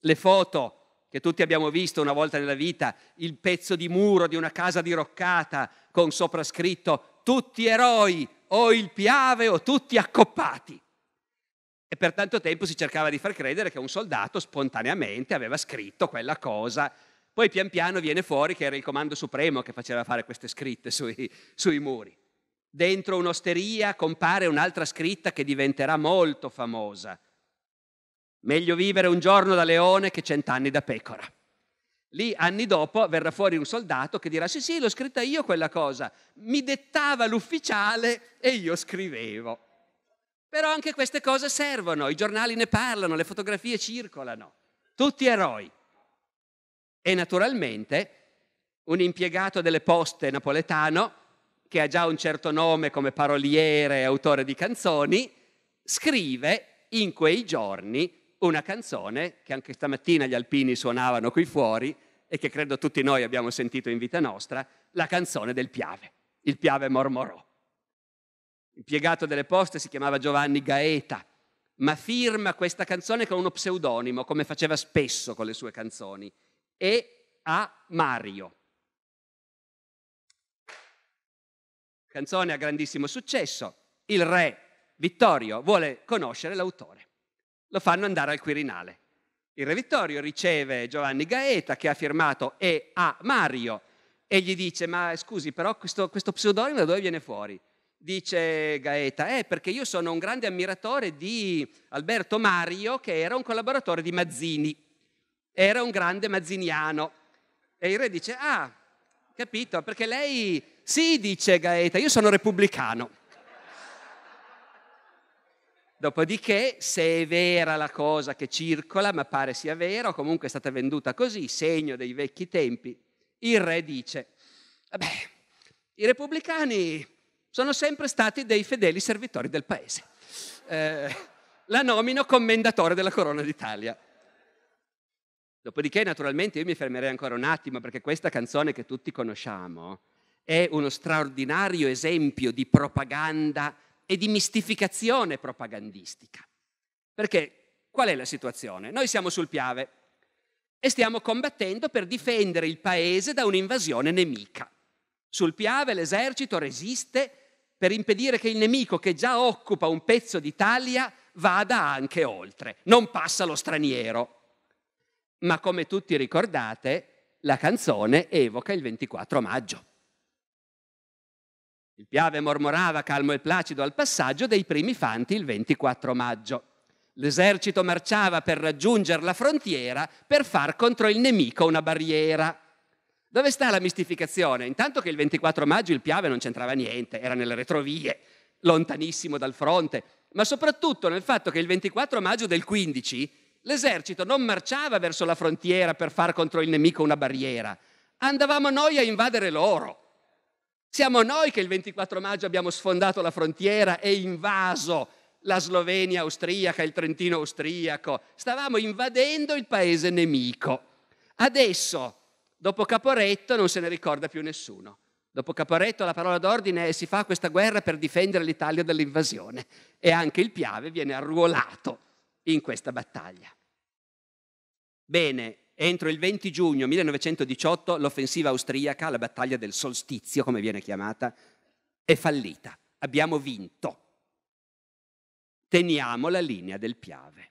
le foto che tutti abbiamo visto una volta nella vita, il pezzo di muro di una casa diroccata con sopra scritto tutti eroi o il piave o tutti accoppati. E per tanto tempo si cercava di far credere che un soldato spontaneamente aveva scritto quella cosa. Poi pian piano viene fuori che era il comando supremo che faceva fare queste scritte sui, sui muri. Dentro un'osteria compare un'altra scritta che diventerà molto famosa, Meglio vivere un giorno da leone che cent'anni da pecora. Lì anni dopo verrà fuori un soldato che dirà sì sì l'ho scritta io quella cosa, mi dettava l'ufficiale e io scrivevo. Però anche queste cose servono, i giornali ne parlano, le fotografie circolano, tutti eroi. E naturalmente un impiegato delle poste napoletano, che ha già un certo nome come paroliere e autore di canzoni, scrive in quei giorni una canzone che anche stamattina gli alpini suonavano qui fuori e che credo tutti noi abbiamo sentito in vita nostra, la canzone del Piave, il Piave mormorò. Impiegato delle poste si chiamava Giovanni Gaeta, ma firma questa canzone con uno pseudonimo, come faceva spesso con le sue canzoni, e a Mario. Canzone a grandissimo successo. Il re Vittorio vuole conoscere l'autore lo fanno andare al Quirinale. Il re Vittorio riceve Giovanni Gaeta che ha firmato E a Mario e gli dice ma scusi però questo, questo pseudonimo da dove viene fuori? Dice Gaeta, eh perché io sono un grande ammiratore di Alberto Mario che era un collaboratore di Mazzini, era un grande mazziniano. E il re dice, ah capito, perché lei sì dice Gaeta, io sono repubblicano. Dopodiché, se è vera la cosa che circola, ma pare sia vera, o comunque è stata venduta così, segno dei vecchi tempi, il re dice, vabbè, i repubblicani sono sempre stati dei fedeli servitori del paese. Eh, la nomino commendatore della Corona d'Italia. Dopodiché, naturalmente, io mi fermerei ancora un attimo perché questa canzone che tutti conosciamo è uno straordinario esempio di propaganda e di mistificazione propagandistica. Perché qual è la situazione? Noi siamo sul Piave e stiamo combattendo per difendere il paese da un'invasione nemica. Sul Piave l'esercito resiste per impedire che il nemico che già occupa un pezzo d'Italia vada anche oltre, non passa lo straniero. Ma come tutti ricordate, la canzone evoca il 24 maggio. Il Piave mormorava calmo e placido al passaggio dei primi fanti il 24 maggio. L'esercito marciava per raggiungere la frontiera per far contro il nemico una barriera. Dove sta la mistificazione? Intanto che il 24 maggio il Piave non c'entrava niente, era nelle retrovie, lontanissimo dal fronte, ma soprattutto nel fatto che il 24 maggio del 15 l'esercito non marciava verso la frontiera per far contro il nemico una barriera, andavamo noi a invadere loro. Siamo noi che il 24 maggio abbiamo sfondato la frontiera e invaso la Slovenia austriaca, il Trentino austriaco. Stavamo invadendo il paese nemico. Adesso, dopo Caporetto, non se ne ricorda più nessuno. Dopo Caporetto la parola d'ordine è si fa questa guerra per difendere l'Italia dall'invasione e anche il Piave viene arruolato in questa battaglia. Bene, entro il 20 giugno 1918 l'offensiva austriaca, la battaglia del solstizio, come viene chiamata, è fallita. Abbiamo vinto. Teniamo la linea del Piave.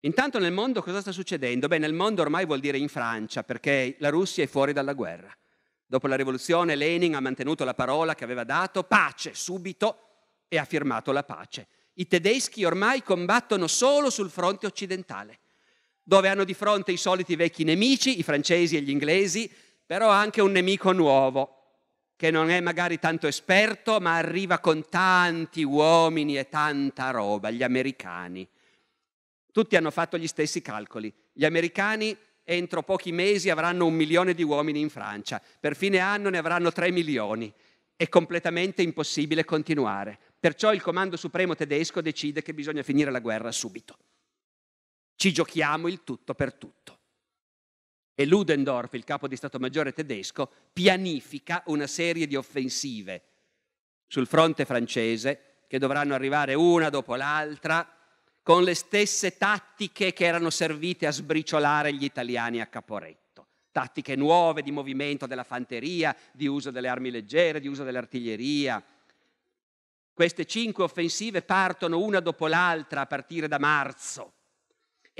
Intanto nel mondo cosa sta succedendo? Beh, nel mondo ormai vuol dire in Francia, perché la Russia è fuori dalla guerra. Dopo la rivoluzione Lenin ha mantenuto la parola che aveva dato, pace, subito, e ha firmato la pace. I tedeschi ormai combattono solo sul fronte occidentale dove hanno di fronte i soliti vecchi nemici, i francesi e gli inglesi, però anche un nemico nuovo, che non è magari tanto esperto, ma arriva con tanti uomini e tanta roba, gli americani. Tutti hanno fatto gli stessi calcoli. Gli americani entro pochi mesi avranno un milione di uomini in Francia, per fine anno ne avranno tre milioni. È completamente impossibile continuare. Perciò il Comando Supremo tedesco decide che bisogna finire la guerra subito. Ci giochiamo il tutto per tutto. E Ludendorff, il capo di Stato Maggiore tedesco, pianifica una serie di offensive sul fronte francese che dovranno arrivare una dopo l'altra con le stesse tattiche che erano servite a sbriciolare gli italiani a Caporetto. Tattiche nuove di movimento della fanteria, di uso delle armi leggere, di uso dell'artiglieria. Queste cinque offensive partono una dopo l'altra a partire da marzo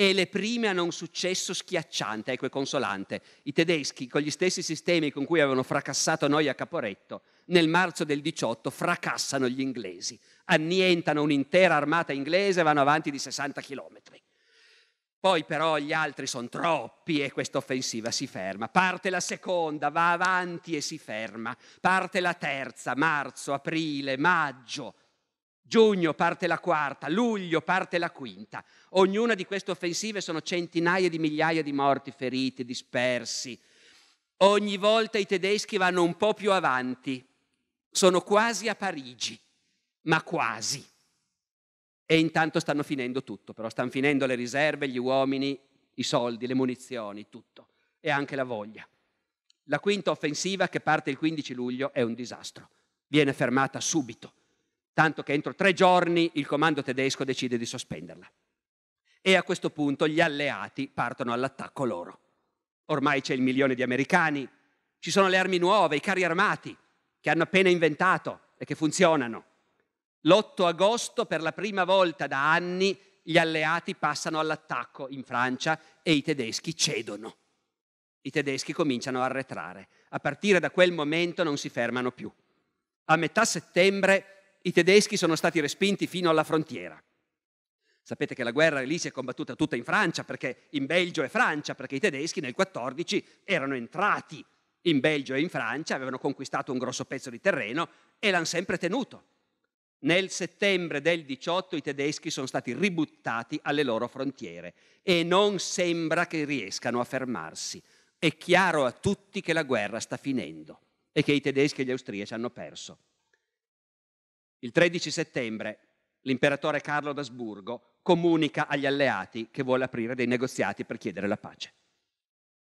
e le prime hanno un successo schiacciante, ecco e consolante. I tedeschi, con gli stessi sistemi con cui avevano fracassato noi a Caporetto, nel marzo del 18 fracassano gli inglesi, annientano un'intera armata inglese e vanno avanti di 60 chilometri. Poi però gli altri sono troppi e questa offensiva si ferma. Parte la seconda, va avanti e si ferma. Parte la terza, marzo, aprile, maggio. Giugno parte la quarta, luglio parte la quinta. Ognuna di queste offensive sono centinaia di migliaia di morti, feriti, dispersi. Ogni volta i tedeschi vanno un po' più avanti. Sono quasi a Parigi, ma quasi. E intanto stanno finendo tutto, però stanno finendo le riserve, gli uomini, i soldi, le munizioni, tutto. E anche la voglia. La quinta offensiva che parte il 15 luglio è un disastro. Viene fermata subito tanto che entro tre giorni il comando tedesco decide di sospenderla. E a questo punto gli alleati partono all'attacco loro. Ormai c'è il milione di americani, ci sono le armi nuove, i carri armati che hanno appena inventato e che funzionano. L'8 agosto, per la prima volta da anni, gli alleati passano all'attacco in Francia e i tedeschi cedono. I tedeschi cominciano a arretrare. A partire da quel momento non si fermano più. A metà settembre i tedeschi sono stati respinti fino alla frontiera. Sapete che la guerra lì si è combattuta tutta in Francia, perché in Belgio e Francia, perché i tedeschi nel 14 erano entrati in Belgio e in Francia, avevano conquistato un grosso pezzo di terreno e l'hanno sempre tenuto. Nel settembre del 18 i tedeschi sono stati ributtati alle loro frontiere e non sembra che riescano a fermarsi. È chiaro a tutti che la guerra sta finendo e che i tedeschi e gli austriaci hanno perso. Il 13 settembre l'imperatore Carlo d'Asburgo comunica agli alleati che vuole aprire dei negoziati per chiedere la pace.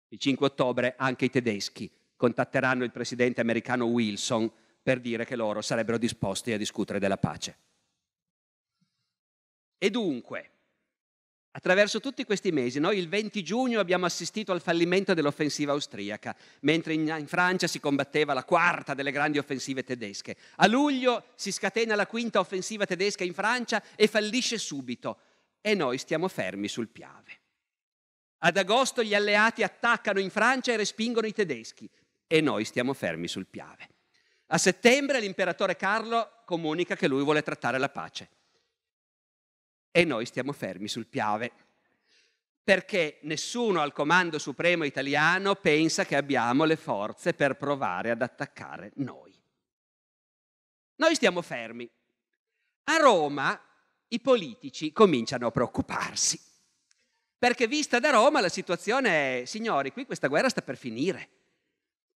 Il 5 ottobre anche i tedeschi contatteranno il presidente americano Wilson per dire che loro sarebbero disposti a discutere della pace. E dunque, Attraverso tutti questi mesi, noi il 20 giugno abbiamo assistito al fallimento dell'offensiva austriaca, mentre in, Francia si combatteva la quarta delle grandi offensive tedesche. A luglio si scatena la quinta offensiva tedesca in Francia e fallisce subito. E noi stiamo fermi sul Piave. Ad agosto gli alleati attaccano in Francia e respingono i tedeschi. E noi stiamo fermi sul Piave. A settembre l'imperatore Carlo comunica che lui vuole trattare la pace e noi stiamo fermi sul piave. Perché nessuno al Comando Supremo italiano pensa che abbiamo le forze per provare ad attaccare noi. Noi stiamo fermi. A Roma i politici cominciano a preoccuparsi. Perché vista da Roma la situazione è, signori, qui questa guerra sta per finire.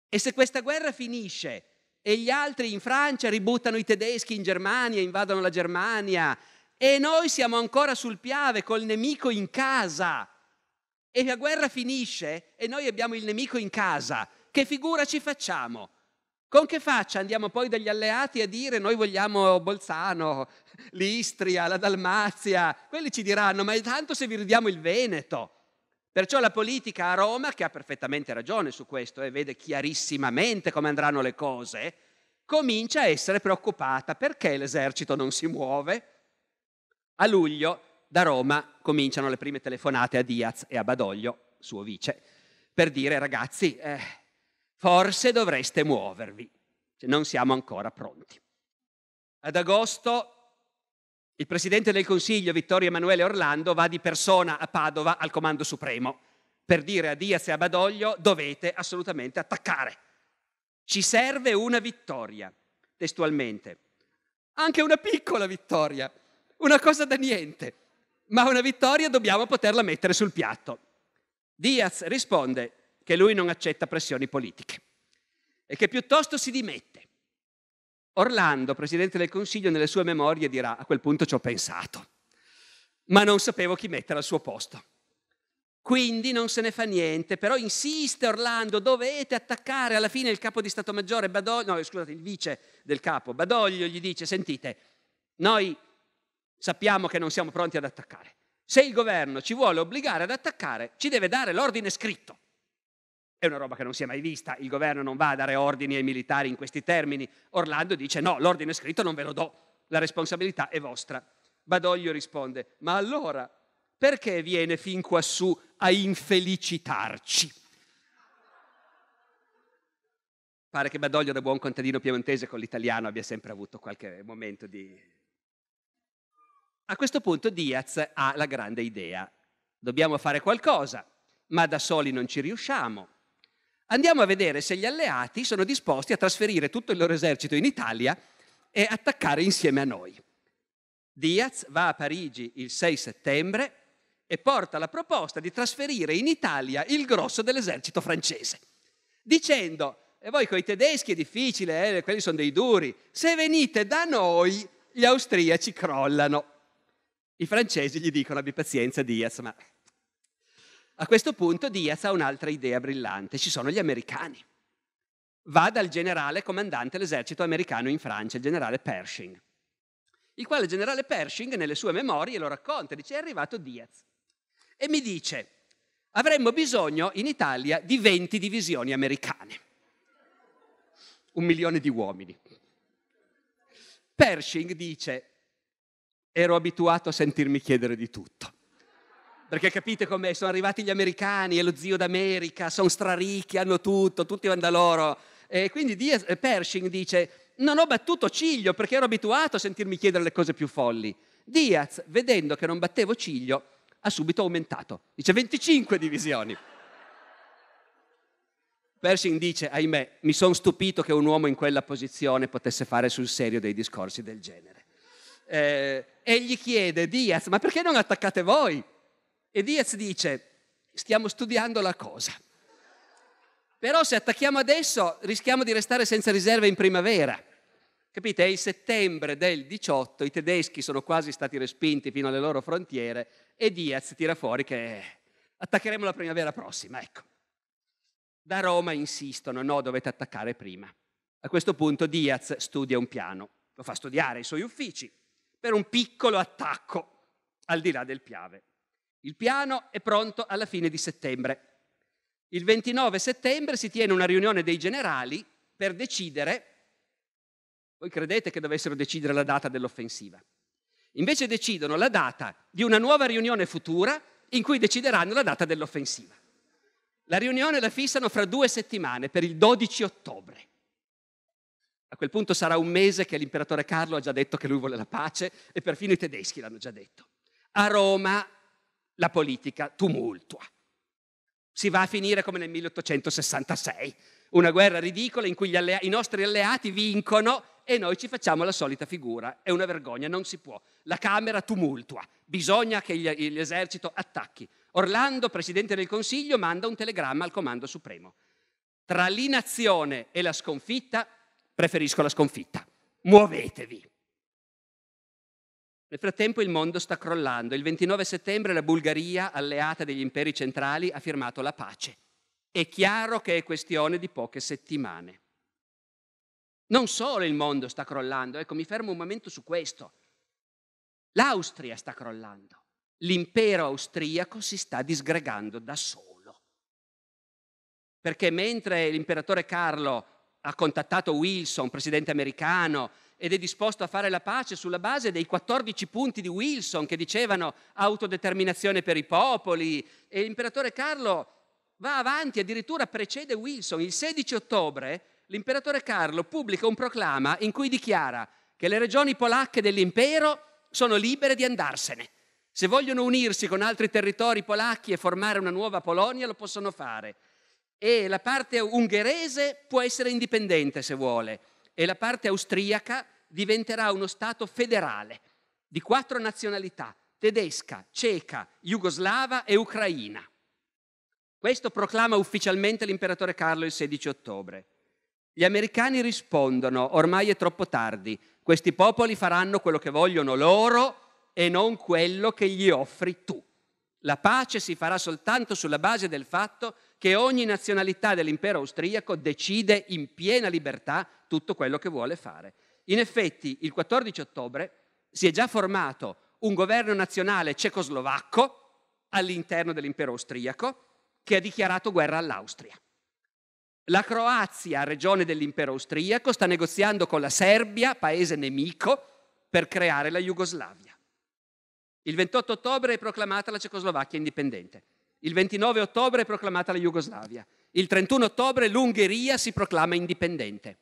E se questa guerra finisce e gli altri in Francia ributtano i tedeschi in Germania, invadono la Germania, e noi siamo ancora sul piave col nemico in casa. E la guerra finisce e noi abbiamo il nemico in casa. Che figura ci facciamo? Con che faccia andiamo poi dagli alleati a dire noi vogliamo Bolzano, l'Istria, la Dalmazia? Quelli ci diranno ma è tanto se vi ridiamo il Veneto. Perciò la politica a Roma, che ha perfettamente ragione su questo e vede chiarissimamente come andranno le cose, comincia a essere preoccupata perché l'esercito non si muove, a luglio da Roma cominciano le prime telefonate a Diaz e a Badoglio, suo vice, per dire ragazzi, eh, forse dovreste muovervi, cioè, non siamo ancora pronti. Ad agosto il Presidente del Consiglio, Vittorio Emanuele Orlando, va di persona a Padova al Comando Supremo per dire a Diaz e a Badoglio dovete assolutamente attaccare. Ci serve una vittoria, testualmente, anche una piccola vittoria una cosa da niente, ma una vittoria dobbiamo poterla mettere sul piatto. Diaz risponde che lui non accetta pressioni politiche e che piuttosto si dimette. Orlando, presidente del Consiglio, nelle sue memorie dirà a quel punto ci ho pensato, ma non sapevo chi mettere al suo posto. Quindi non se ne fa niente, però insiste Orlando, dovete attaccare alla fine il capo di Stato Maggiore, Badoglio, no, scusate, il vice del capo, Badoglio gli dice, sentite, noi sappiamo che non siamo pronti ad attaccare. Se il governo ci vuole obbligare ad attaccare, ci deve dare l'ordine scritto. È una roba che non si è mai vista, il governo non va a dare ordini ai militari in questi termini. Orlando dice no, l'ordine scritto non ve lo do, la responsabilità è vostra. Badoglio risponde, ma allora perché viene fin quassù a infelicitarci? Pare che Badoglio da buon contadino piemontese con l'italiano abbia sempre avuto qualche momento di a questo punto Diaz ha la grande idea. Dobbiamo fare qualcosa, ma da soli non ci riusciamo. Andiamo a vedere se gli alleati sono disposti a trasferire tutto il loro esercito in Italia e attaccare insieme a noi. Diaz va a Parigi il 6 settembre e porta la proposta di trasferire in Italia il grosso dell'esercito francese, dicendo, e voi con i tedeschi è difficile, eh, quelli sono dei duri, se venite da noi gli austriaci crollano. I francesi gli dicono abbi pazienza Diaz, ma a questo punto Diaz ha un'altra idea brillante, ci sono gli americani. Va dal generale comandante l'esercito americano in Francia, il generale Pershing, il quale il generale Pershing nelle sue memorie lo racconta, dice è arrivato Diaz e mi dice avremmo bisogno in Italia di 20 divisioni americane, un milione di uomini. Pershing dice ero abituato a sentirmi chiedere di tutto. Perché capite com'è? Sono arrivati gli americani, e lo zio d'America, sono straricchi, hanno tutto, tutti vanno da loro. E quindi eh, Pershing dice, non ho battuto ciglio perché ero abituato a sentirmi chiedere le cose più folli. Diaz, vedendo che non battevo ciglio, ha subito aumentato. Dice 25 divisioni. Pershing dice, ahimè, mi sono stupito che un uomo in quella posizione potesse fare sul serio dei discorsi del genere eh, egli chiede, Diaz, ma perché non attaccate voi? E Diaz dice, stiamo studiando la cosa. Però se attacchiamo adesso rischiamo di restare senza riserve in primavera. Capite? È il settembre del 18, i tedeschi sono quasi stati respinti fino alle loro frontiere e Diaz tira fuori che attaccheremo la primavera prossima, ecco. Da Roma insistono, no, dovete attaccare prima. A questo punto Diaz studia un piano, lo fa studiare ai suoi uffici, per un piccolo attacco al di là del Piave. Il piano è pronto alla fine di settembre. Il 29 settembre si tiene una riunione dei generali per decidere, voi credete che dovessero decidere la data dell'offensiva, invece decidono la data di una nuova riunione futura in cui decideranno la data dell'offensiva. La riunione la fissano fra due settimane, per il 12 ottobre. A quel punto sarà un mese che l'imperatore Carlo ha già detto che lui vuole la pace e perfino i tedeschi l'hanno già detto. A Roma la politica tumultua. Si va a finire come nel 1866, una guerra ridicola in cui allea- i nostri alleati vincono e noi ci facciamo la solita figura. È una vergogna, non si può. La Camera tumultua, bisogna che gli, l'esercito attacchi. Orlando, presidente del Consiglio, manda un telegramma al Comando Supremo. Tra l'inazione e la sconfitta preferisco la sconfitta. Muovetevi. Nel frattempo il mondo sta crollando. Il 29 settembre la Bulgaria, alleata degli imperi centrali, ha firmato la pace. È chiaro che è questione di poche settimane. Non solo il mondo sta crollando, ecco mi fermo un momento su questo. L'Austria sta crollando, l'impero austriaco si sta disgregando da solo. Perché mentre l'imperatore Carlo ha contattato Wilson, presidente americano, ed è disposto a fare la pace sulla base dei 14 punti di Wilson che dicevano autodeterminazione per i popoli. E l'imperatore Carlo va avanti, addirittura precede Wilson. Il 16 ottobre l'imperatore Carlo pubblica un proclama in cui dichiara che le regioni polacche dell'impero sono libere di andarsene. Se vogliono unirsi con altri territori polacchi e formare una nuova Polonia lo possono fare e la parte ungherese può essere indipendente se vuole e la parte austriaca diventerà uno Stato federale di quattro nazionalità, tedesca, ceca, jugoslava e ucraina. Questo proclama ufficialmente l'imperatore Carlo il 16 ottobre. Gli americani rispondono, ormai è troppo tardi, questi popoli faranno quello che vogliono loro e non quello che gli offri tu. La pace si farà soltanto sulla base del fatto che ogni nazionalità dell'impero austriaco decide in piena libertà tutto quello che vuole fare. In effetti, il 14 ottobre si è già formato un governo nazionale cecoslovacco all'interno dell'impero austriaco che ha dichiarato guerra all'Austria. La Croazia, regione dell'impero austriaco, sta negoziando con la Serbia, paese nemico, per creare la Jugoslavia. Il 28 ottobre è proclamata la Cecoslovacchia indipendente. Il 29 ottobre è proclamata la Jugoslavia. Il 31 ottobre l'Ungheria si proclama indipendente.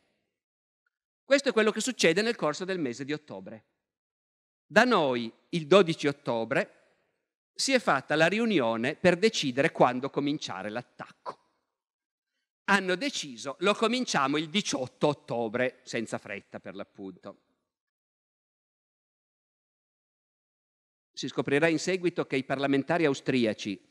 Questo è quello che succede nel corso del mese di ottobre. Da noi, il 12 ottobre, si è fatta la riunione per decidere quando cominciare l'attacco. Hanno deciso, lo cominciamo il 18 ottobre, senza fretta per l'appunto. Si scoprirà in seguito che i parlamentari austriaci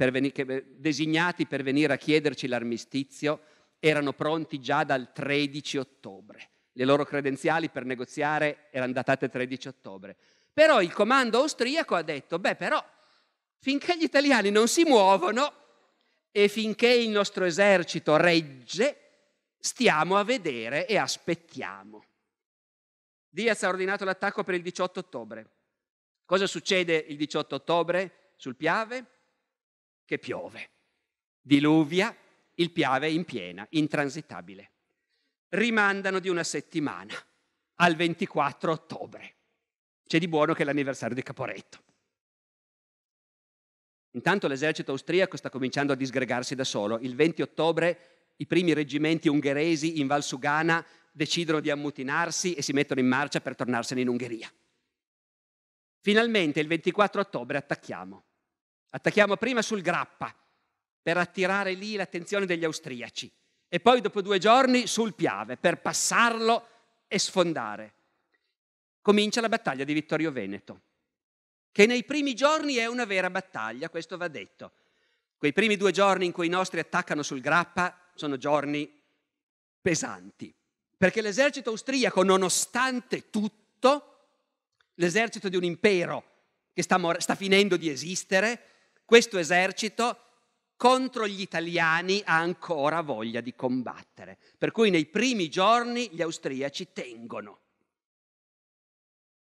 per venire, designati per venire a chiederci l'armistizio erano pronti già dal 13 ottobre. Le loro credenziali per negoziare erano datate 13 ottobre. Però il comando austriaco ha detto, beh però, finché gli italiani non si muovono e finché il nostro esercito regge, stiamo a vedere e aspettiamo. Diaz ha ordinato l'attacco per il 18 ottobre. Cosa succede il 18 ottobre sul Piave? che piove. Diluvia, il piave in piena, intransitabile. Rimandano di una settimana al 24 ottobre. C'è di buono che è l'anniversario di Caporetto. Intanto l'esercito austriaco sta cominciando a disgregarsi da solo. Il 20 ottobre i primi reggimenti ungheresi in Valsugana decidono di ammutinarsi e si mettono in marcia per tornarsene in Ungheria. Finalmente il 24 ottobre attacchiamo. Attacchiamo prima sul grappa per attirare lì l'attenzione degli austriaci e poi dopo due giorni sul Piave per passarlo e sfondare. Comincia la battaglia di Vittorio Veneto, che nei primi giorni è una vera battaglia, questo va detto. Quei primi due giorni in cui i nostri attaccano sul grappa sono giorni pesanti, perché l'esercito austriaco, nonostante tutto, l'esercito di un impero che sta, mor- sta finendo di esistere, questo esercito contro gli italiani ha ancora voglia di combattere. Per cui nei primi giorni gli austriaci tengono.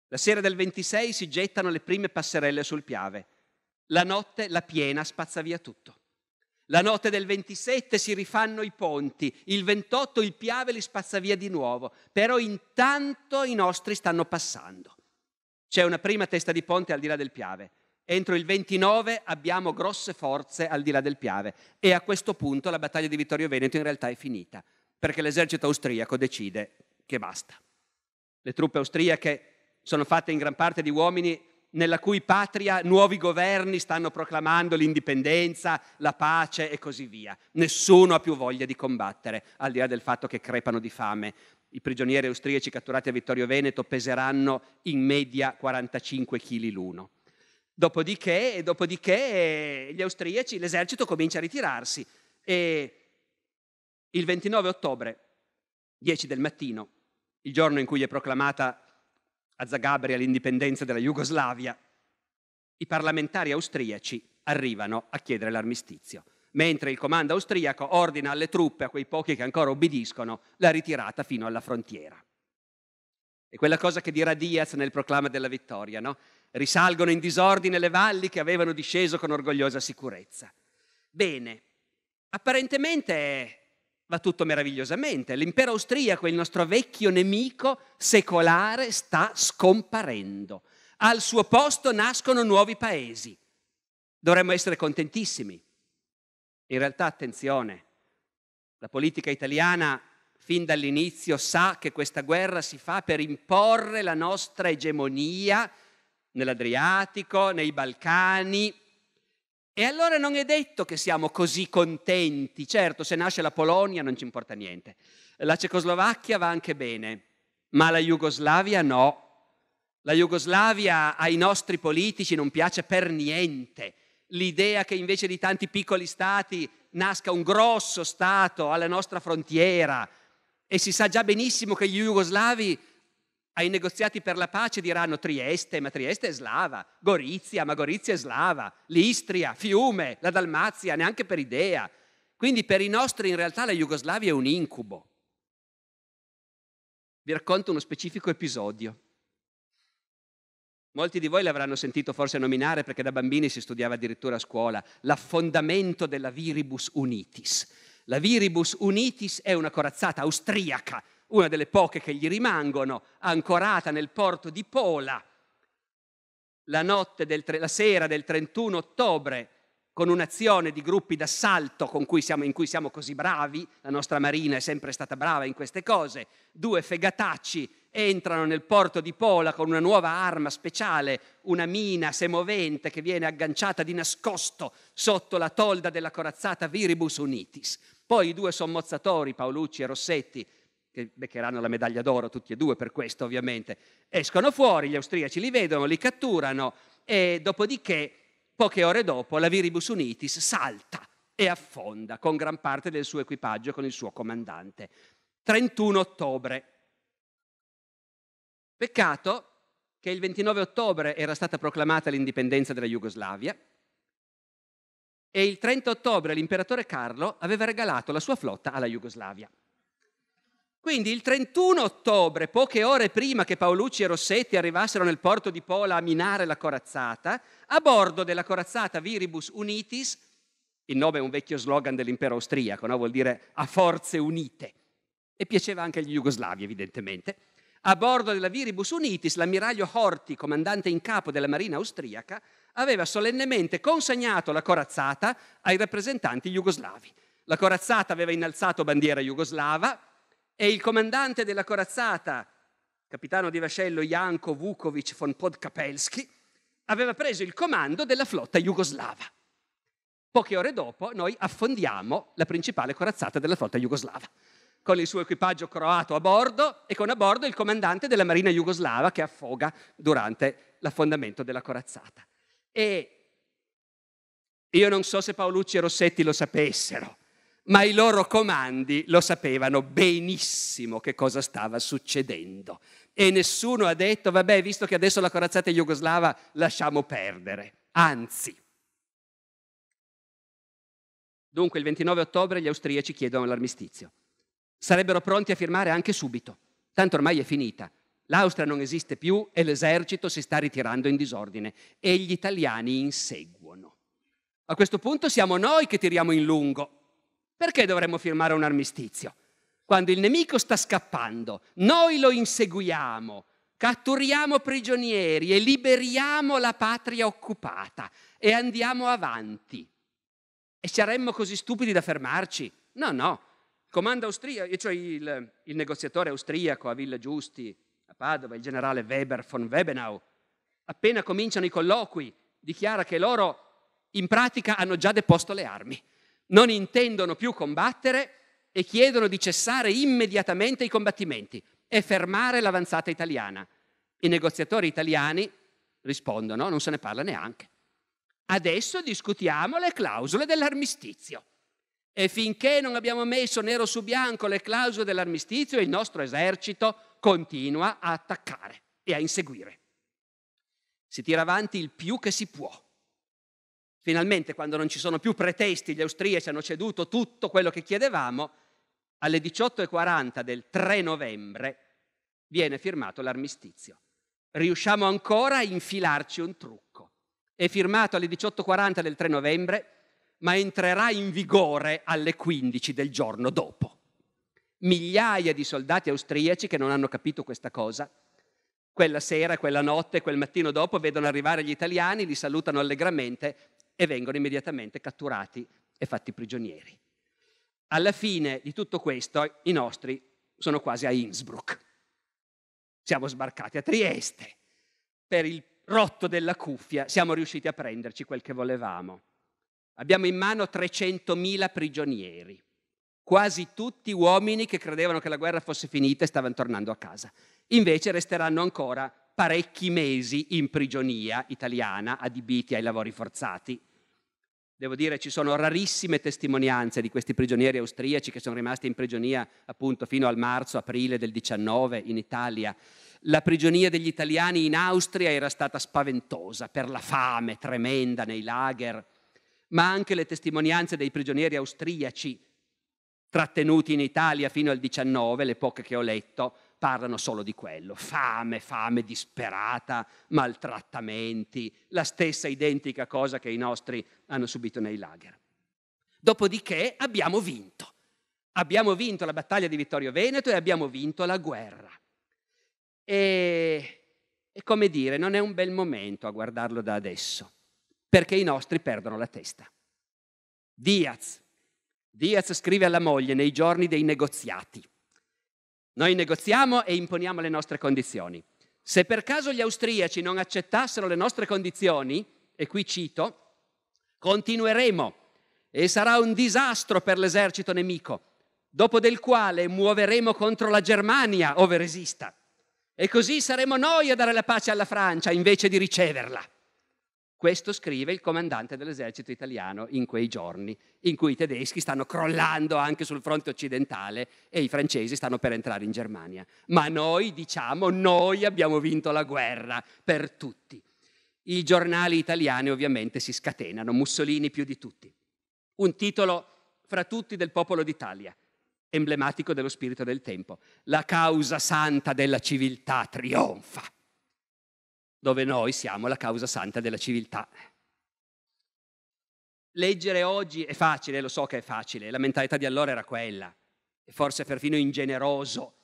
La sera del 26 si gettano le prime passerelle sul Piave. La notte la piena spazza via tutto. La notte del 27 si rifanno i ponti, il 28 il Piave li spazza via di nuovo, però intanto i nostri stanno passando. C'è una prima testa di ponte al di là del Piave, Entro il 29 abbiamo grosse forze al di là del Piave e a questo punto la battaglia di Vittorio Veneto in realtà è finita, perché l'esercito austriaco decide che basta. Le truppe austriache sono fatte in gran parte di uomini nella cui patria nuovi governi stanno proclamando l'indipendenza, la pace e così via. Nessuno ha più voglia di combattere, al di là del fatto che crepano di fame. I prigionieri austriaci catturati a Vittorio Veneto peseranno in media 45 kg l'uno. Dopodiché, dopodiché gli austriaci, l'esercito comincia a ritirarsi e il 29 ottobre, 10 del mattino, il giorno in cui è proclamata a Zagabria l'indipendenza della Jugoslavia, i parlamentari austriaci arrivano a chiedere l'armistizio, mentre il comando austriaco ordina alle truppe, a quei pochi che ancora obbediscono, la ritirata fino alla frontiera. È quella cosa che dirà Diaz nel proclama della vittoria, no? risalgono in disordine le valli che avevano disceso con orgogliosa sicurezza. Bene, apparentemente va tutto meravigliosamente. L'impero austriaco, il nostro vecchio nemico secolare, sta scomparendo. Al suo posto nascono nuovi paesi. Dovremmo essere contentissimi. In realtà, attenzione, la politica italiana fin dall'inizio sa che questa guerra si fa per imporre la nostra egemonia nell'Adriatico, nei Balcani. E allora non è detto che siamo così contenti. Certo, se nasce la Polonia non ci importa niente. La Cecoslovacchia va anche bene, ma la Jugoslavia no. La Jugoslavia ai nostri politici non piace per niente. L'idea che invece di tanti piccoli stati nasca un grosso stato alla nostra frontiera e si sa già benissimo che gli jugoslavi ai negoziati per la pace diranno Trieste, ma Trieste è slava, Gorizia, ma Gorizia è slava, l'Istria, Fiume, la Dalmazia, neanche per idea. Quindi per i nostri in realtà la Jugoslavia è un incubo. Vi racconto uno specifico episodio. Molti di voi l'avranno sentito forse nominare perché da bambini si studiava addirittura a scuola, l'affondamento della Viribus Unitis. La Viribus Unitis è una corazzata austriaca una delle poche che gli rimangono, ancorata nel porto di Pola, la, del, la sera del 31 ottobre, con un'azione di gruppi d'assalto cui siamo, in cui siamo così bravi, la nostra marina è sempre stata brava in queste cose, due fegatacci entrano nel porto di Pola con una nuova arma speciale, una mina semovente che viene agganciata di nascosto sotto la tolda della corazzata Viribus Unitis. Poi i due sommozzatori, Paolucci e Rossetti, che beccheranno la medaglia d'oro tutti e due per questo ovviamente, escono fuori, gli austriaci li vedono, li catturano e dopodiché, poche ore dopo, la Viribus Unitis salta e affonda con gran parte del suo equipaggio, con il suo comandante. 31 ottobre. Peccato che il 29 ottobre era stata proclamata l'indipendenza della Jugoslavia e il 30 ottobre l'imperatore Carlo aveva regalato la sua flotta alla Jugoslavia. Quindi il 31 ottobre, poche ore prima che Paolucci e Rossetti arrivassero nel porto di Pola a minare la corazzata, a bordo della corazzata Viribus Unitis, il nome è un vecchio slogan dell'impero austriaco, no? vuol dire a forze unite, e piaceva anche agli jugoslavi evidentemente, a bordo della Viribus Unitis l'ammiraglio Horti, comandante in capo della marina austriaca, aveva solennemente consegnato la corazzata ai rappresentanti jugoslavi. La corazzata aveva innalzato bandiera jugoslava, e il comandante della corazzata, capitano di vascello Janko Vukovic von Podkapelski, aveva preso il comando della flotta jugoslava. Poche ore dopo noi affondiamo la principale corazzata della flotta jugoslava, con il suo equipaggio croato a bordo e con a bordo il comandante della marina jugoslava che affoga durante l'affondamento della corazzata. E io non so se Paolucci e Rossetti lo sapessero, ma i loro comandi lo sapevano benissimo che cosa stava succedendo. E nessuno ha detto, vabbè, visto che adesso la corazzata è jugoslava, lasciamo perdere. Anzi. Dunque, il 29 ottobre gli austriaci chiedono l'armistizio. Sarebbero pronti a firmare anche subito. Tanto ormai è finita. L'Austria non esiste più e l'esercito si sta ritirando in disordine. E gli italiani inseguono. A questo punto siamo noi che tiriamo in lungo perché dovremmo firmare un armistizio? Quando il nemico sta scappando, noi lo inseguiamo, catturiamo prigionieri e liberiamo la patria occupata e andiamo avanti. E saremmo così stupidi da fermarci? No, no. Il comando austriaco, cioè il, il negoziatore austriaco a Villa Giusti, a Padova, il generale Weber von Webenau, appena cominciano i colloqui, dichiara che loro in pratica hanno già deposto le armi non intendono più combattere e chiedono di cessare immediatamente i combattimenti e fermare l'avanzata italiana. I negoziatori italiani rispondono, non se ne parla neanche. Adesso discutiamo le clausole dell'armistizio. E finché non abbiamo messo nero su bianco le clausole dell'armistizio, il nostro esercito continua a attaccare e a inseguire. Si tira avanti il più che si può Finalmente, quando non ci sono più pretesti, gli austriaci hanno ceduto tutto quello che chiedevamo, alle 18.40 del 3 novembre viene firmato l'armistizio. Riusciamo ancora a infilarci un trucco. È firmato alle 18.40 del 3 novembre, ma entrerà in vigore alle 15 del giorno dopo. Migliaia di soldati austriaci che non hanno capito questa cosa, quella sera, quella notte, quel mattino dopo vedono arrivare gli italiani, li salutano allegramente e vengono immediatamente catturati e fatti prigionieri. Alla fine di tutto questo i nostri sono quasi a Innsbruck. Siamo sbarcati a Trieste. Per il rotto della cuffia siamo riusciti a prenderci quel che volevamo. Abbiamo in mano 300.000 prigionieri, quasi tutti uomini che credevano che la guerra fosse finita e stavano tornando a casa. Invece resteranno ancora parecchi mesi in prigionia italiana adibiti ai lavori forzati. Devo dire, ci sono rarissime testimonianze di questi prigionieri austriaci che sono rimasti in prigionia appunto fino al marzo-aprile del 19 in Italia. La prigionia degli italiani in Austria era stata spaventosa per la fame tremenda nei lager, ma anche le testimonianze dei prigionieri austriaci trattenuti in Italia fino al 19, le poche che ho letto, parlano solo di quello, fame, fame disperata, maltrattamenti, la stessa identica cosa che i nostri hanno subito nei lager. Dopodiché abbiamo vinto. Abbiamo vinto la battaglia di Vittorio Veneto e abbiamo vinto la guerra. E, e come dire, non è un bel momento a guardarlo da adesso, perché i nostri perdono la testa. Diaz, Diaz scrive alla moglie nei giorni dei negoziati. Noi negoziamo e imponiamo le nostre condizioni. Se per caso gli austriaci non accettassero le nostre condizioni, e qui cito, continueremo e sarà un disastro per l'esercito nemico, dopo del quale muoveremo contro la Germania, ove resista. E così saremo noi a dare la pace alla Francia invece di riceverla. Questo scrive il comandante dell'esercito italiano in quei giorni, in cui i tedeschi stanno crollando anche sul fronte occidentale e i francesi stanno per entrare in Germania. Ma noi diciamo, noi abbiamo vinto la guerra per tutti. I giornali italiani ovviamente si scatenano, Mussolini più di tutti. Un titolo fra tutti del popolo d'Italia, emblematico dello spirito del tempo. La causa santa della civiltà trionfa dove noi siamo la causa santa della civiltà. Leggere oggi è facile, lo so che è facile, la mentalità di allora era quella, e forse perfino ingeneroso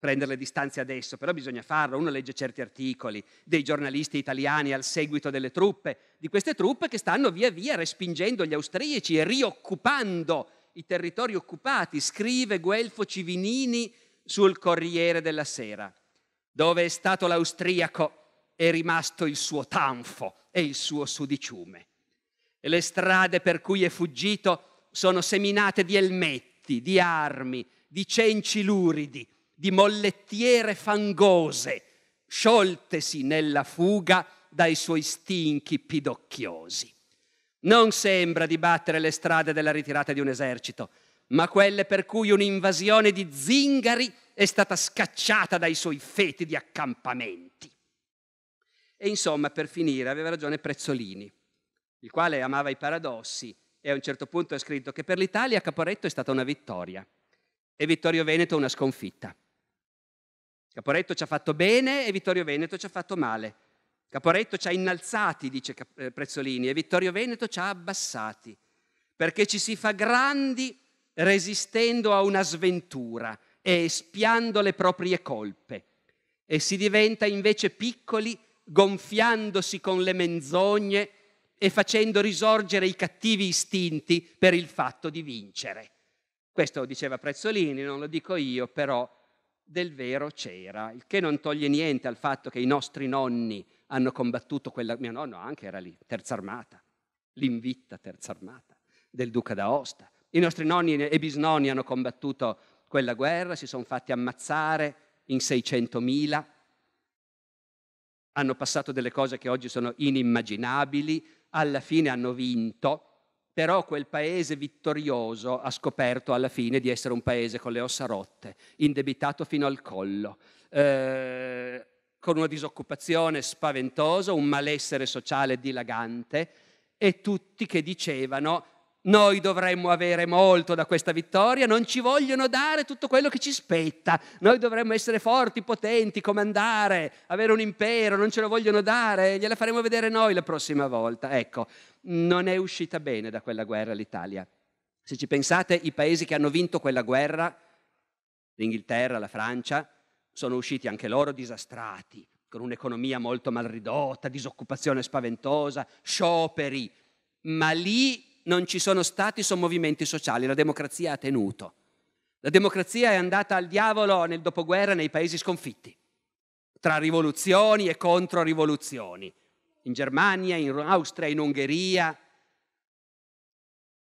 prendere le distanze adesso, però bisogna farlo, uno legge certi articoli dei giornalisti italiani al seguito delle truppe, di queste truppe che stanno via via respingendo gli austriaci e rioccupando i territori occupati, scrive Guelfo Civinini sul Corriere della Sera, dove è stato l'austriaco è rimasto il suo tanfo e il suo sudiciume. E le strade per cui è fuggito sono seminate di elmetti, di armi, di cenci luridi, di mollettiere fangose, scioltesi nella fuga dai suoi stinchi pidocchiosi. Non sembra di battere le strade della ritirata di un esercito, ma quelle per cui un'invasione di zingari è stata scacciata dai suoi feti di accampamenti. E insomma, per finire, aveva ragione Prezzolini, il quale amava i paradossi e a un certo punto ha scritto che per l'Italia Caporetto è stata una vittoria e Vittorio Veneto una sconfitta. Caporetto ci ha fatto bene e Vittorio Veneto ci ha fatto male. Caporetto ci ha innalzati, dice eh, Prezzolini, e Vittorio Veneto ci ha abbassati, perché ci si fa grandi resistendo a una sventura e espiando le proprie colpe e si diventa invece piccoli gonfiandosi con le menzogne e facendo risorgere i cattivi istinti per il fatto di vincere. Questo diceva Prezzolini, non lo dico io, però del vero c'era, il che non toglie niente al fatto che i nostri nonni hanno combattuto quella... Mio nonno anche era lì, terza armata, l'invitta terza armata del duca d'Aosta. I nostri nonni e bisnonni hanno combattuto quella guerra, si sono fatti ammazzare in 600.000 hanno passato delle cose che oggi sono inimmaginabili, alla fine hanno vinto, però quel paese vittorioso ha scoperto alla fine di essere un paese con le ossa rotte, indebitato fino al collo, eh, con una disoccupazione spaventosa, un malessere sociale dilagante e tutti che dicevano noi dovremmo avere molto da questa vittoria, non ci vogliono dare tutto quello che ci spetta. Noi dovremmo essere forti, potenti, comandare, avere un impero, non ce lo vogliono dare, gliela faremo vedere noi la prossima volta. Ecco, non è uscita bene da quella guerra l'Italia. Se ci pensate, i paesi che hanno vinto quella guerra, l'Inghilterra, la Francia, sono usciti anche loro disastrati, con un'economia molto mal ridotta, disoccupazione spaventosa, scioperi, ma lì non ci sono stati sommovimenti sociali, la democrazia ha tenuto. La democrazia è andata al diavolo nel dopoguerra nei paesi sconfitti, tra rivoluzioni e controrivoluzioni, in Germania, in Austria, in Ungheria.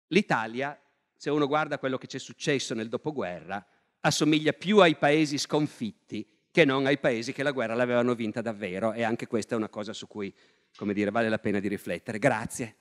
L'Italia, se uno guarda quello che c'è successo nel dopoguerra, assomiglia più ai paesi sconfitti che non ai paesi che la guerra l'avevano vinta davvero e anche questa è una cosa su cui, come dire, vale la pena di riflettere. Grazie.